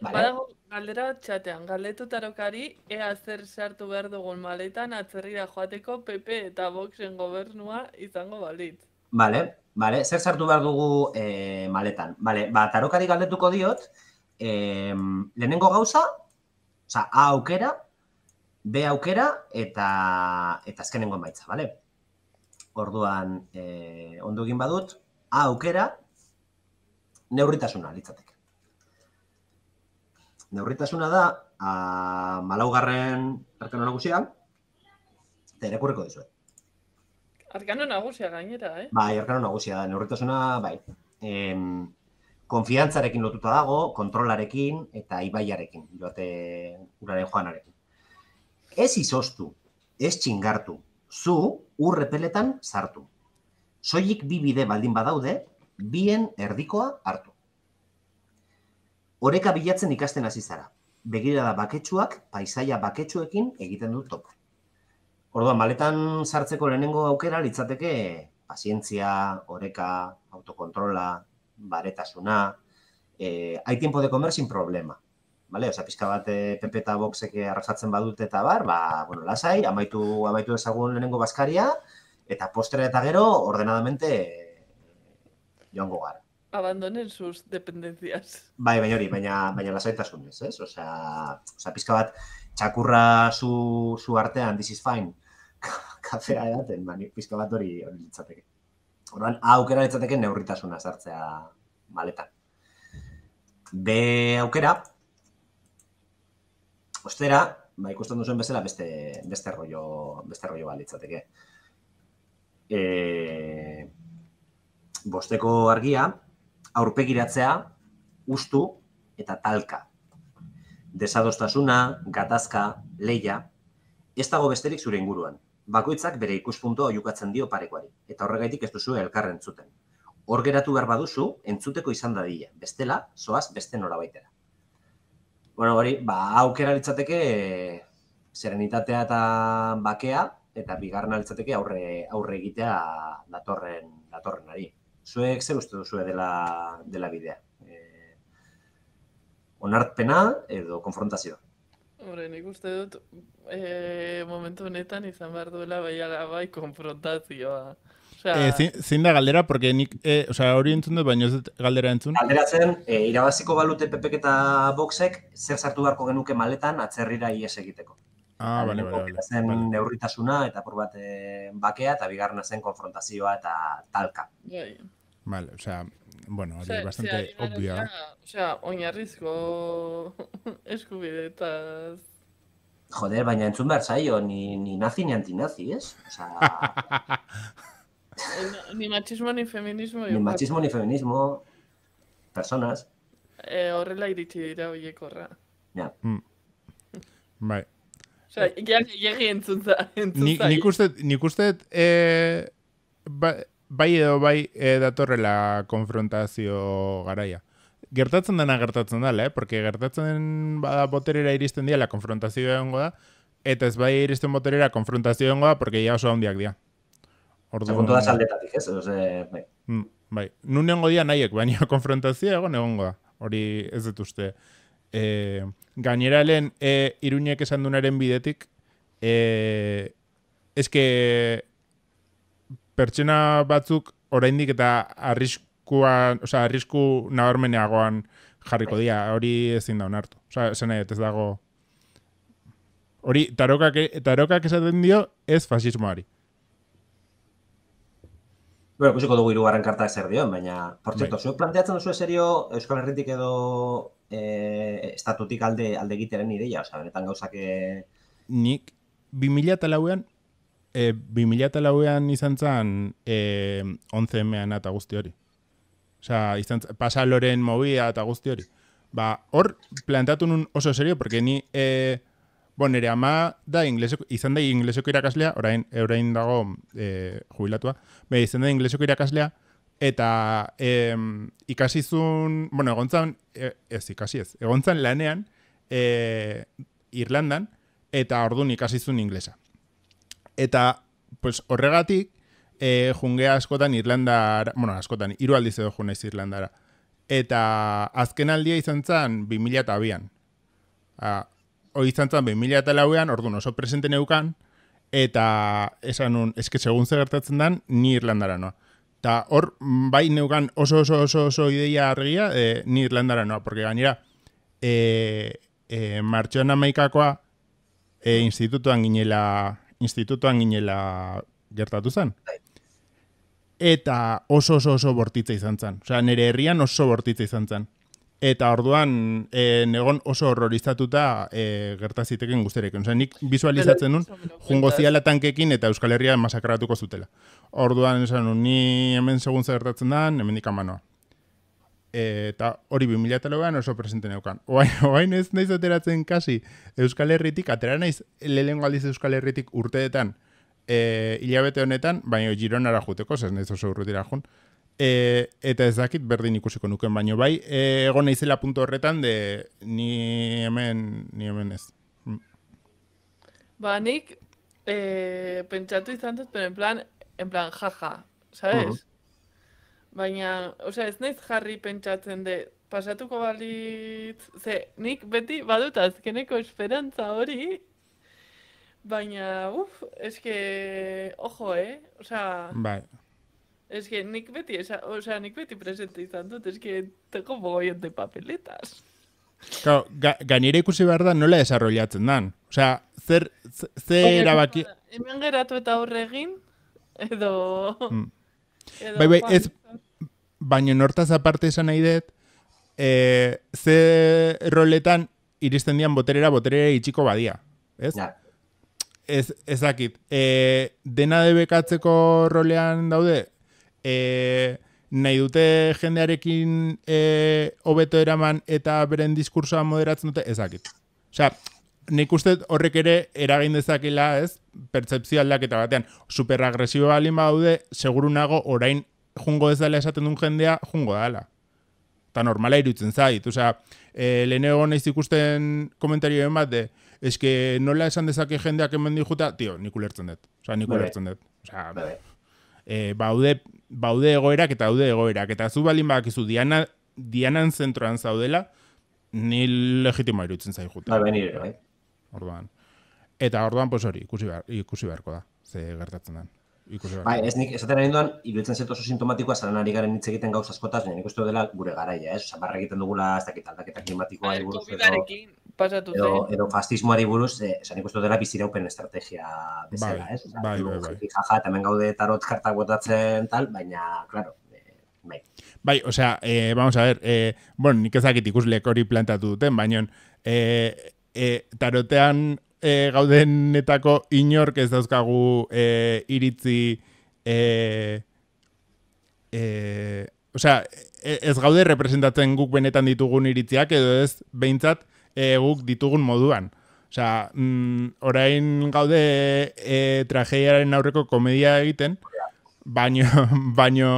Vale. Galdera txatean, galdetu tarokari, ea zer sartu behar dugun maletan atzerrira joateko PP eta boxen gobernua izango balit. Bale, bale, zer sartu behar dugu eh, maletan. Bale, ba, tarokari galdetuko diot, lehenengo gauza, oza, A aukera, B aukera, eta, eta azkenengo maitza, bale? Orduan, eh, ondo egin badut, A aukera, neurritasuna, litzateke. Neurritasuna da, a, malaugarren arkano nagusia, eta erekurriko dizuet. Arkano nagusia gainera, eh? Bai, arkano nagusia da, neurritasuna, bai. Em, konfiantzarekin lotuta dago, kontrolarekin eta ibaiarekin, joate uraren joanarekin. Ez izostu, ez txingartu, zu urre peletan sartu. Soilik bi bide baldin badaude, bien erdikoa hartu. Horeka bilatzen ikasten hasi zara. Begira baketsuak, paisaia baketsuekin egiten du topo. Orduan maletan sartzeko lehenengo aukera litzateke pazientzia, oreka, autokontrola, baretasuna, eh, hai tiempo de comer sin problema. Vale, osea, pizka bat eh, pepe eta boxek eh, arrasatzen badut eta bar, ba, bueno, lasai, amaitu, amaitu ezagun lehenengo baskaria, eta postre eta gero, ordenadamente, eh, joango gara. Abandonen sus dependencias. Bai, baina hori, baina, baina lasaitasun ez, ez? Osea, sea, pizka bat, txakurra zu, artean, this is fine, kafea edaten, baina pizka bat hori hori litzateke. Orduan, aukera litzateke neurritasuna sartzea maletan. B aukera, ostera, ba, ikusten duzuen bezala beste, beste, rollo, beste rollo balitzateke. E, bosteko argia, aurpegiratzea, ustu eta talka. Desadostasuna, gatazka, leia, ez dago besterik zure inguruan, bakoitzak bere ikuspuntua oiukatzen dio parekoari, eta horregaitik ez duzu elkarren zuten. Hor geratu behar baduzu, entzuteko izan da dira, bestela, zoaz, beste nora baitera. Bueno, hori, ba, aukera litzateke eh, serenitatea eta bakea, eta bigarren litzateke aurre, aurre egitea datorren, datorren ari. Zuek zer uste duzu dela, dela bidea? E, eh, onartpena edo konfrontazioa? hombre, nik uste dut e, momentu honetan izan behar duela bai, bai konfrontazioa. Osea, eh, zin, da galdera, porque nik, eh, osea, hori entzun dut, baina ez dut galdera entzun. Galdera zen, eh, irabaziko balute pepek eta boxek, zer sartu beharko genuke maletan atzerrira ies egiteko. Ah, bale, bale, bale. Eta zen neurritasuna eta probat bakea eta bigarna zen konfrontazioa eta talka. Bale, bai. osea, bueno, bastante obvio. O sea, obvia. Osea, oinarrizko eskubidetaz. Joder, baina entzun behar zaio, ni, ni nazi ni antinazi, ez? Osea... Eh, ni machismo ni feminismo. Ni machismo ni feminismo. Personas. Eh, horrela iritsi dira horiek horra. Ja. Mm. Bai. Osea, ja, eh, ja, ja, entzuntza. Ni, nik uste, nik uste, eh, ba, bai edo bai eh, datorrela konfrontazio garaia. Gertatzen dena gertatzen dela, eh? Porque gertatzen bada boterera iristen dira, la konfrontazio egongo da, eta ez bai iristen boterera konfrontazio egongo da, porque ya oso handiak dira. Ordu... Segun da aldetatik, ez? Eh? Ose, bai. Mm, bai. Nun egongo dira nahiek, baina konfrontazio egon egongo da. Hori ez dut uste. E, gainera lehen, e, iruñek esan dunaren bidetik, e, eske pertsona batzuk oraindik eta arriskuan, osea, arrisku nabarmeneagoan jarriko dira, hori ezin da onartu. Osea, esan ez dago... Hori, tarokak, esaten dio, ez fasismoari. Bueno, kusiko dugu irugarren karta ez dio, baina, por bai. zuek planteatzen duzu serio Euskal Herritik edo eh, estatutik alde, alde ideia, osea, benetan gauzak... Eh, Nik, 2004ean e, eh, 2008an izan zan e, eh, 11 mean eta guzti hori. Osa, izan zan, pasaloren mobia eta guzti hori. Ba, hor, plantatu nun oso serio, porque ni, e, eh, bon, ere ama da ingleseko, izan da ingleseko irakaslea, orain, orain dago e, jubilatua, be, izan da ingleseko irakaslea, eta e, ikasizun, bueno, egontzan, e, ez ikasi ez, egontzan lanean, e, Irlandan, eta orduan ikasizun inglesa eta pues horregatik eh jungea askotan Irlandara, bueno, askotan hiru aldiz edo joan Irlandara. Eta azken aldia izan zen 2002an. Ah, hori izan 2000 eta lauean, orduan oso presente neukan eta esan un, eske segun dan ni Irlandara noa. Ta hor bai neukan oso oso oso oso ideia argia eh ni Irlandara noa, porque gainera eh eh e, institutuan ginela institutoan ginela gertatu zen. Bai. Eta oso oso oso bortitza izan zen. Osea, nere herrian oso bortitza izan zen. Eta orduan, e, negon oso horrorizatuta e, gertaziteken guztereken. Osea, nik bizualizatzen nun, jungo ziala tankekin eta Euskal Herria masakaratuko zutela. Orduan, esan, ni hemen segun gertatzen da, hemen dikamanoa eta hori 2008an oso presente neukan. Oain, ez naiz ateratzen kasi Euskal Herritik, atera naiz lehenengo aldiz Euskal Herritik urteetan e, hilabete honetan, baina Gironara juteko, ez naiz oso urrutira jun, e, eta ez dakit berdin ikusiko nuken, baino bai, e, egon naizela punto horretan, de ni hemen, ni hemen ez. Mm. Ba, nik e, pentsatu izan dut, pero en plan, en plan, jaja, sabes? Baina, ez naiz jarri pentsatzen de, pasatuko balitz ze, nik beti badut azkeneko esperantza hori, baina, uf, eske, ojo, eh? Oza, bai. eske, nik beti, oza, nik beti presente izan dut, eske, teko bogoion de papeletas. Ga, gainera ikusi behar da, nola desarrollatzen dan? zer, zer erabaki... Hemen geratu eta horregin, edo... Mm. edo bai, bai, ez baina nortaz aparte esan nahi dut, e, ze roletan iristen dian boterera, boterera itxiko badia. Ez? Ja. Ez, ezakit. E, eh, dena debekatzeko rolean daude, e, nahi dute jendearekin e, obeto eraman eta beren diskursoa moderatzen dute, ezakit. Osea, nik uste horrek ere eragin dezakela, ez? Pertsepzio aldaketa batean. Superagresibo balin badaude, segurunago orain jungo ez dela esaten duen jendea, jungo dela. Eta normala irutzen zait. Osea, e, eh, lehen egon ez ikusten komentarioen bat, de, eske nola esan dezake jendeak hemen juta, tio, nik ulertzen dut. Osea, nik ulertzen dut. Osea, e, baude, baude egoerak eta daude egoerak. Eta zu balin bak, diana, dianan zentroan zaudela, ni legitimo irutzen zait juta. Ba, benire, bai. Orduan. Eta orduan, pues hori, ikusi beharko da, ze gertatzen da ikusi bai, ez nik esaten ari duan, iruditzen zertu oso sintomatikoa, zaren ari garen hitz egiten gauz askotaz, nire ikustu dela gure garaia, ez? Osa, barra egiten dugula, ez dakit aldaketa klimatikoa, ba, eguruz, edo, pasatu edo, edo fascismoari buruz, eh, esan ikustu dela biziraupen estrategia bezala, bai, bai, bai, bai, Ja, ja, tamen gaude tarot kartak botatzen, tal, baina, claro, eh, bai. Bai, osea, eh, vamos a ver, eh, bueno, nik ezakit ikus kori plantatu duten, baina, eh, eh, tarotean e, gaudenetako inork ez dauzkagu e, iritzi e, e, o e, ez gaude representatzen guk benetan ditugun iritziak edo ez behintzat e, guk ditugun moduan. O sea, mm, orain gaude e, aurreko komedia egiten, baino, baino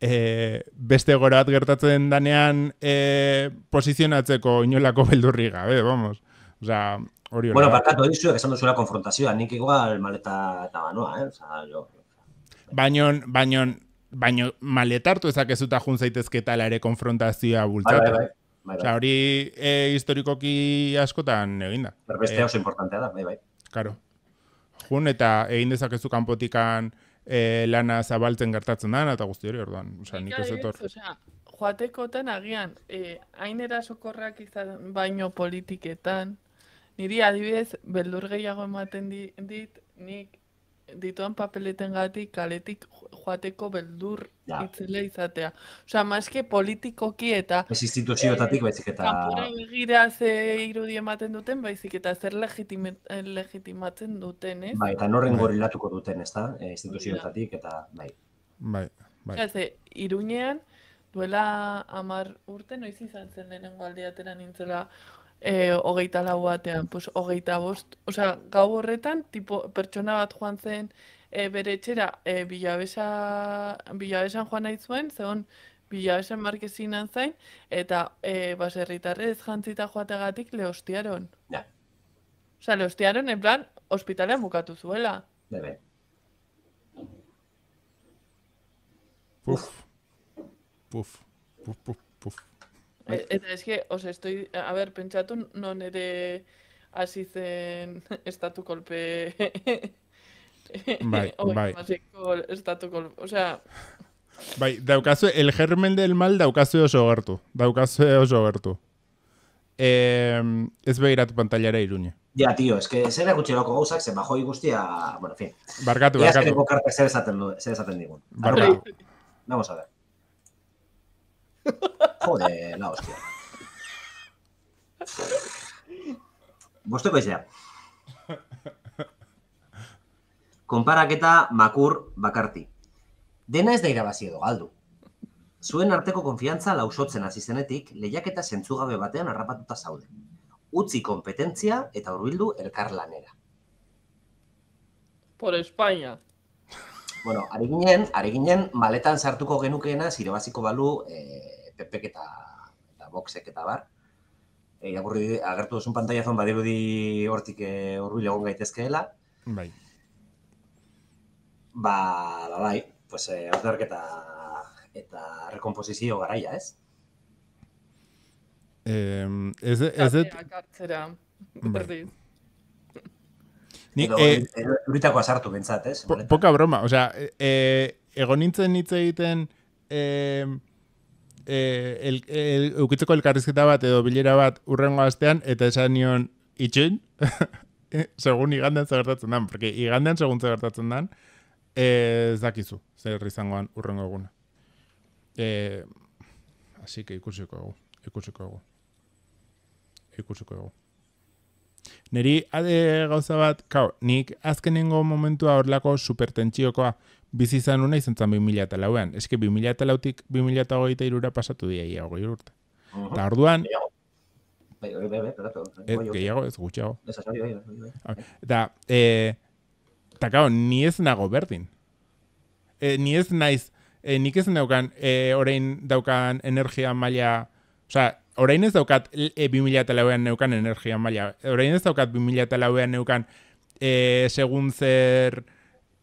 e, beste gora bat gertatzen danean e, posizionatzeko inolako beldurri gabe, vamos. O sea, hori hori. Bueno, parkatu dizu, esan duzula konfrontazioa, nik igual maleta eta banoa, eh? Osa, jo. Bainon, bainon, baino maletartu ezakezuta jun zaitezke tala ere konfrontazioa bai, bai, bultzatu. Bai, bai, bai, hori e, historikoki askotan eginda. Berbeste e, oso importantea da, bai, bai. Karo. Jun eta egin dezakezu kanpotikan e, lana zabaltzen gertatzen da, eta guzti hori, orduan. Osa, nik ez etor. Osa, joatekotan agian, e, hain e, erasokorrak izan baino politiketan, niri adibidez, beldur gehiago ematen dit, nik dituan papeleten gati kaletik joateko beldur ja. izatea. Osa, maske politikoki eta... Ez instituzioetatik, eh, baizik eta... Kampura ze irudi ematen duten, baizik eta zer eh, legitimatzen duten, ez? Bai, eta norren bai. gori duten, ez da? Eh, instituzioetatik bai. eta, bai. Bai, bai. Eta ze, irunean, duela amar urte, noiz izan zen lehenengo aldeatera nintzela, e, hogeita lau batean, pues, hogeita bost. Osea, gau horretan, tipo, pertsona bat joan zen e, bere txera, bilabesa, eh, bilabesan joan nahi zuen, zehon bilabesan markezinan zain, eta e, baserritarre jantzita joategatik lehostiaron. Ja. Osea, lehostiaron, en plan, hospitalean bukatu zuela. Bebe. Puf. Puf. Puf, puf, puf. Bai. E, eta ez que, os estoy, a ver, pentsatu non ere hasi zen estatu kolpe... Bai, bai. estatu kolpe, o sea... Bai, daukazu, el germen del mal daukazu oso gertu. Daukazu oso gertu. Eh, ez behirat pantallara irunia. Ja, tío, es que zer egutxeroko gauzak, zen bajo ikustia, bueno, fin. Barkatu, barkatu. Ia eskeriko karte zer esaten, zer esaten digun. Barkatu. Vamos a ver. Joder, la hostia. Bosto koizea. Konparaketa makur bakarti. Dena ez da irabazio edo galdu. Zuen arteko konfiantza lausotzen azizenetik, lehiaketa zentzugabe batean arrapatuta zaude. Utzi kompetentzia eta hurbildu elkar lanera. Por España. Bueno, ari ginen, ari ginen, maletan sartuko genukeena, zire baziko balu, e, pepek eta, eta boxek eta bar. E, eh, agurri, agertu duzun pantalla zon, badirudi hortik e, eh, urbil egon gaitezkeela. Bai. Ba, ba, bai, pues, e, ausdark eta, eta rekomposizio garaia, ez? Eh, ez, ez, ez, ez, ez, Ni, Edo, eh, azartu bentsat, ez? Po, poka broma, o sea, e, e, egon nintzen hitz egiten... E, eh el, el, el elkarrizketa bat edo bilera bat urrengo astean eta esanion itxin eh, segun igandean ze dan porque igandean segun ze dan eh ez dakizu zer izangoan urrengo eguna eh así que ikusiko ikusiko ikusiko Neri ade gauza bat, kau, nik azkenengo momentua horlako supertentsiokoa bizi bizizan una izan zan 2000 eta lauean. Ez ki 2000 eta lautik 2000 eta irura pasatu dira iago urte. Eta uh -huh. orduan... Gehiago, bai, bai, bai, ez gutxeago. Eta, e... Eta, kau, ni ez nago berdin. E, ni ez naiz... E, nik ez naukan, e, orain daukan energia maila... Osa, orain ez daukat e, eta lauean neukan energia maila, orain ez daukat eta lauean neukan e, segun zer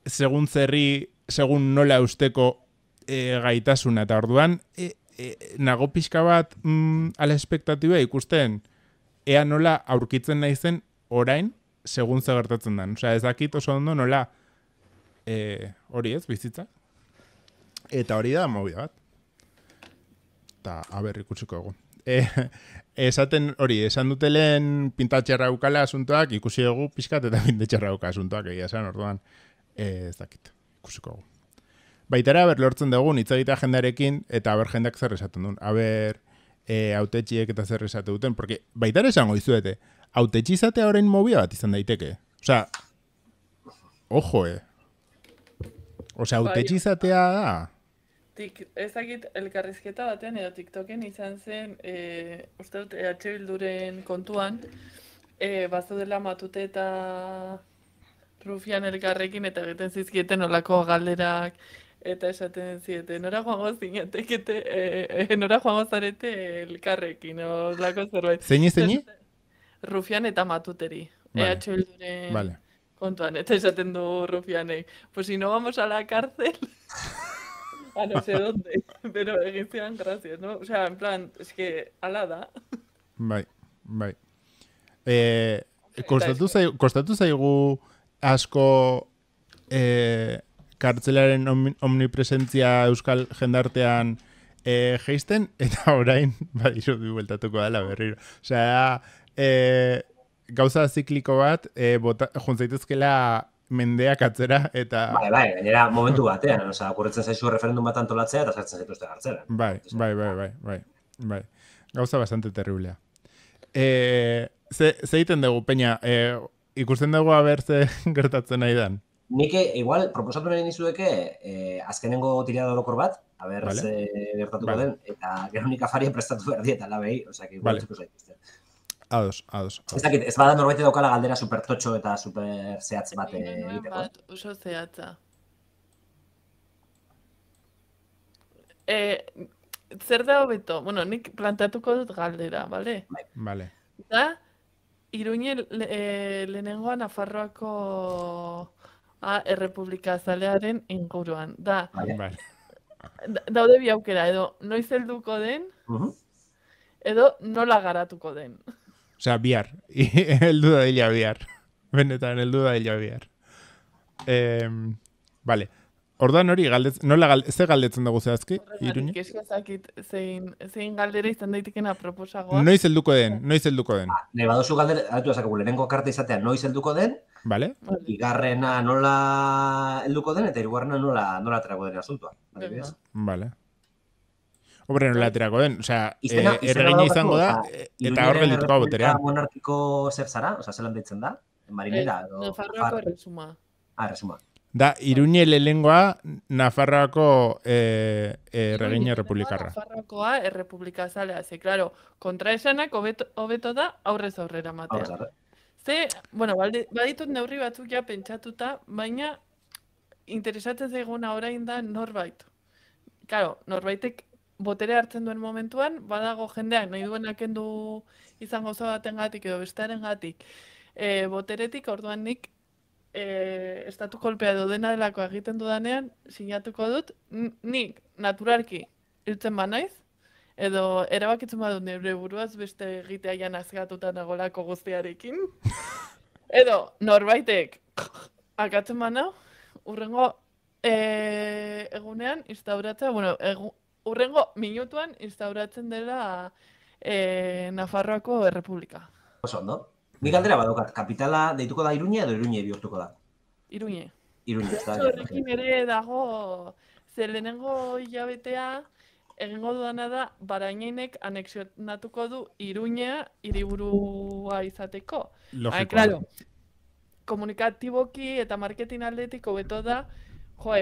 segun zerri, segun nola usteko e, gaitasuna eta orduan, e, e, nago pixka bat mm, ala espektatiba ikusten, ea nola aurkitzen naizen orain segun gertatzen dan. Osea, ez dakit oso ondo nola e, hori ez, bizitza. Eta hori da, mobi bat. Eta, haber, ikutsuko egun e, esaten hori, esan dute lehen pintatxerra ukala asuntoak, ikusi egu pizkat eta pintatxerra uka asuntoak egia esan, orduan, e, ez dakit, ikusiko Baitara, ber, lortzen dugu, hitz jendarekin, eta ber, jendak zer esaten duen, aber, e, eh, autetxiek eta zer esaten duten, porque baitara esango izuete, autetxi izatea orain mobia bat izan daiteke. osea, ojo, eh? Osa, bai. autetxi izatea da, tik, ezagit elkarrizketa batean edo TikToken izan zen, e, uste dut, EH Bilduren kontuan, eh, bazo dela matute eta rufian elkarrekin eta egiten zizkieten olako galderak eta esaten ziete, nora joango eh, nora zarete elkarrekin, olako zerbait. Zein Rufian eta matuteri. EH Bilduren kontuan, eta esaten du rufianek. Pues si no vamos a la cárcel... Ba, no sé dónde, pero egin zian gracias, ¿no? O sea, en plan, es que ala da. Bai, bai. Eh, Kostatu zaigu asko eh, kartzelaren omnipresentzia euskal jendartean eh, geisten, eta orain, bai, iso du beltatuko, dala berriro. O sea, eh, gauza zikliko bat, eh, bota, juntzaitezkela mendeak atzera eta Bai, bai, gainera momentu batean, osea, ocurritzen zaizu referendum bat antolatzea eta sartzen zituzte hartzela. Bai, bai, bai, bai, bai. Bai. Gauza bastante terriblea. Eh, se se iten dugu peña, e, ikusten dugu a gertatzen aidan. Nik eh, igual proposatu nahi nizueke e, azkenengo tirada orokor bat, a vale. gertatuko den eta gero nik afaria prestatu berdi eta labei, osea, que igual vale ados, ados. Ez dakit, ez badan norbait edo galdera super totxo eta super zehatz bate bai, eh, egiteko. Bat, uso zehatza. E, zer da hobeto? Bueno, nik plantatuko dut galdera, bale? Bale. Bai. Eta, iruñe le, eh, lehenengoa Nafarroako a, errepublika zalearen inguruan. Da, da, Daude bi aukera, edo noiz helduko den, edo nola garatuko den. O sea, bihar. el duda de bihar. Benetan, el duda de bihar. Eh, vale. Ordan hori, galdez, nola galdez, galdetzen dugu zehazki? Irune? Kesiazakit, zein, zein galdera izan a proposagoa. Noiz helduko den, noiz helduko den. Ah, ne, galdera, hartu azakegu, karta izatea, noiz helduko den. Vale. Igarrena nola helduko den, eta irugarrena nola, nola trago den asuntua. Vale. Hombre, nola aterako den, osea, eh, erregina izango da, eh, eta hor gelituko hau boterean. Monarkiko zer zara, osea, zelan deitzen da? Marinera, eh, edo... Nafarroako erresuma. Ah, erresuma. Da, Iruñe republicarra. Nafarroako erregina republikarra. Nafarroakoa errepublika zalea, ze, klaro, kontra esanak obeto da aurrez aurrera matea. Ze, bueno, baditut neurri batzuk ja pentsatuta, baina interesatzen zaiguna orain da norbait. Claro, norbaitek botere hartzen duen momentuan, badago jendeak nahi duenak izan izango baten gatik edo bestearen gatik, e, boteretik orduan nik e, estatu kolpea edo dena delako egiten dudanean, sinatuko dut, nik naturalki hiltzen ba naiz, edo erabakitzen badu nire buruaz beste egitea jan azgatuta nagolako guztiarekin. edo norbaitek akatzen bana, urrengo e, egunean instauratzea, bueno, egu, urrengo minutuan instauratzen dela e, Nafarroako Errepublika. Oso, no? Nik aldera badokat, kapitala deituko da Iruñe edo Iruñe bihurtuko da? Iruñe. Iruñe, ez da. horrekin ere dago, ze lehenengo hilabetea, egingo duana da, barainainek anexionatuko du Iruñea iriburua izateko. Logiko. Ah, claro, komunikatiboki eta marketing aldetiko beto da, joe,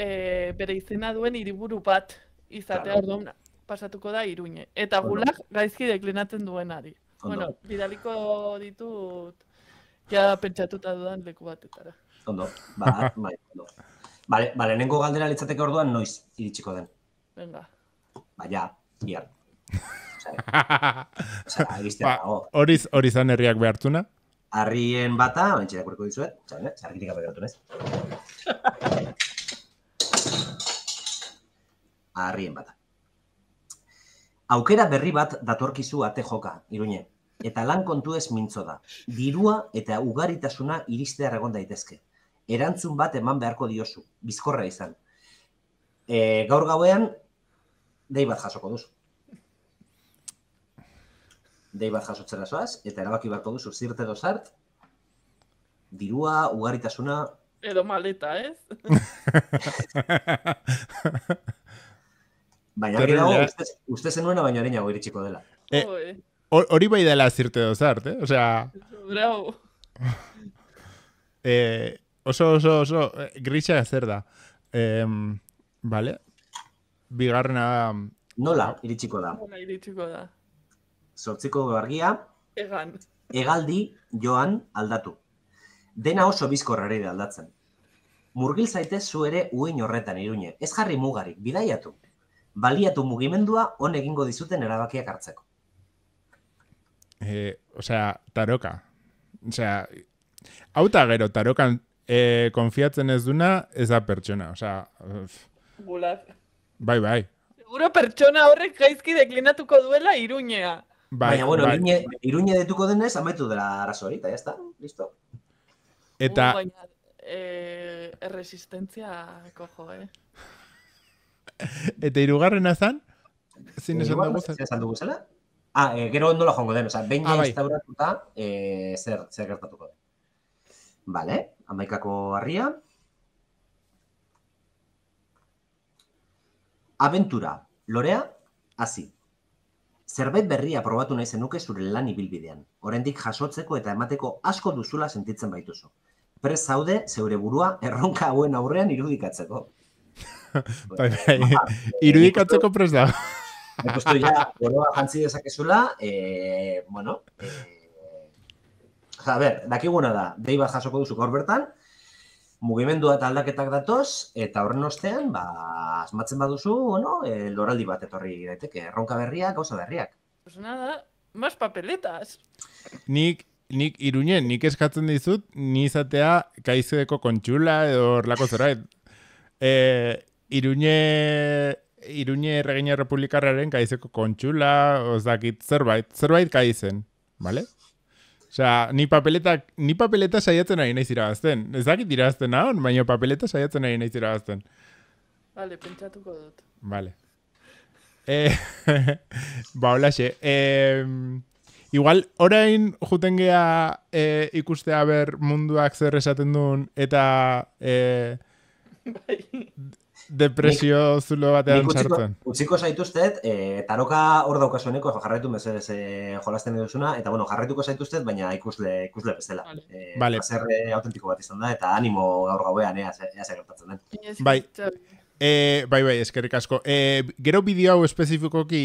e, bere izena duen iriburu bat izatea claro. orduan pasatuko da iruine. Eta gulak gaizki deklinatzen duenari. Ondo. Bueno, bidaliko ditut ja pentsatuta dudan leku batetara. Ondo, ba, bai, ondo. Bale, bale, nengo galdera litzateke orduan noiz iritsiko den. Venga. Baina, bihar. Ba, hori ba, hori herriak behartuna? Harrien bata, hori txera dizuet, zarkitik apegatun aharrien bada. Aukera berri bat datorkizu ate joka, irune, eta lan kontu ez mintzo da. Dirua eta ugaritasuna iristea egon daitezke. Erantzun bat eman beharko diozu, bizkorra izan. E, gaur gauean, dei bat jasoko duzu. Dei bat jasotzera eta erabaki beharko duzu, zirte dozart, dirua, ugaritasuna... Edo maleta, ez? Baina hori dago, uste zen duena, baina hori nago dela. Eh, hori bai dela zirte dozart, eh? Osea... Bravo. Eh, oso, oso, oso, eh, grisa zer da. Eh, vale? Bigarrena... Nola iritsiko da. Nola iritsiko da. Zortziko gargia... Egan. Egaldi joan aldatu. Dena oso bizkor da aldatzen. Murgil zaitez zu ere uin horretan irune. Ez jarri mugarik, bidaiatu baliatu mugimendua on egingo dizuten erabakiak hartzeko. E, eh, Osea, taroka. Osea, hau gero, tarokan e, konfiatzen ez duna, ez da pertsona. Osea, Bulat. Bai, bai. Seguro pertsona horrek gaizki deklinatuko duela iruñea. Bai, Baina, bueno, bai. iruñe, detuko denez, amaitu dela arazo horita, ya está, listo. Eta... Uh, eh, Erresistentzia kojo, eh. Eta irugarren azan, zin esan dugu zela? Ah, eh, gero nola joango den, oza, sea, ben eh, zer, zer gertatuko da. Vale, amaikako harria. Aventura, lorea, hazi. Zerbait berria probatu nahi zenuke zure lan ibilbidean. Orendik jasotzeko eta emateko asko duzula sentitzen baituzu. Prez zaude, zeure burua, erronka hauen aurrean irudikatzeko bai, bai. Irudikatzeko prez da. Nik ya, ja, jantzi dezakezula, eh, bueno, eh, a ber, dakiguna da, dei bat jasoko duzu gaur bertan, mugimendua eta aldaketak datoz, eta horren ostean, ba, asmatzen baduzu, bueno, eh, loraldi bat etorri daiteke, erronka berriak, gauza berriak. Pues nada, más papeletas. Nik, nik, iruñen, nik eskatzen dizut, ni izatea kaizeko kontxula edo horlako zerbait. E, Iruñe Iruñe Erregina Republikarraren gaizeko kontsula, ozakit, zerbait, zerbait kaizen, bale? Osa, ni papeleta, ni papeleta saiatzen ari naiz irabazten. Ez dakit irabazten ahon, baina papeleta saiatzen ari naiz irabazten. Bale, pentsatuko dut. Eh, ba, hola xe. eh, igual, orain juten gea eh, ikustea ber munduak zer esaten duen, eta... eh, bai. Depresio nik, zulo batean sartzen. Utziko zaituztet, e, taroka hor daukasuneko jarraitu mesedez e, jolasten duzuna, eta bueno, jarraituko zaituztet, baina ikusle, ikusle bezala. Vale. E, vale. autentiko bat izan da, eta animo gaur gauean, ea, ea zegertatzen den. Bai. Eh, bai, bai, eskerrik asko. Eh, gero bideo hau espezifikoki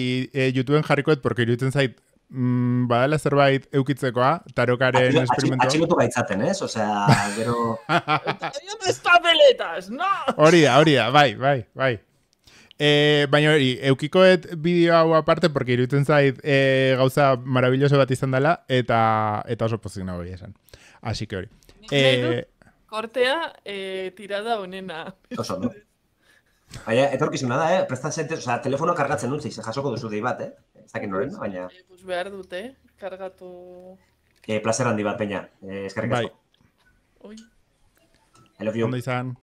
YouTubeen jarrikoet, porque iruditzen zait, Mm, badala zerbait eukitzekoa, tarokaren experimentoa. Atxilotu gaitzaten, ez? Osea, gero... Eta ez peletas, no! Hori da, hori bai, bai, bai. E, Baina hori, eukikoet bideo hau aparte, porque iruditzen zait eh, gauza marabiloso bat izan dela, eta, eta oso pozik nago esan. Asi hori. E, kortea e, tirada honena. Oso, no? Baina, etorkizuna da, eh? Prestan sea, telefono kargatzen nuntzik, se jasoko duzu dei bat, eh? ez dakit noren, baina... Eh, behar dute, kargatu... Eh, placer handi bat, peina. Eh, eskerrik asko. Bai. Oi. I love you. Onda izan.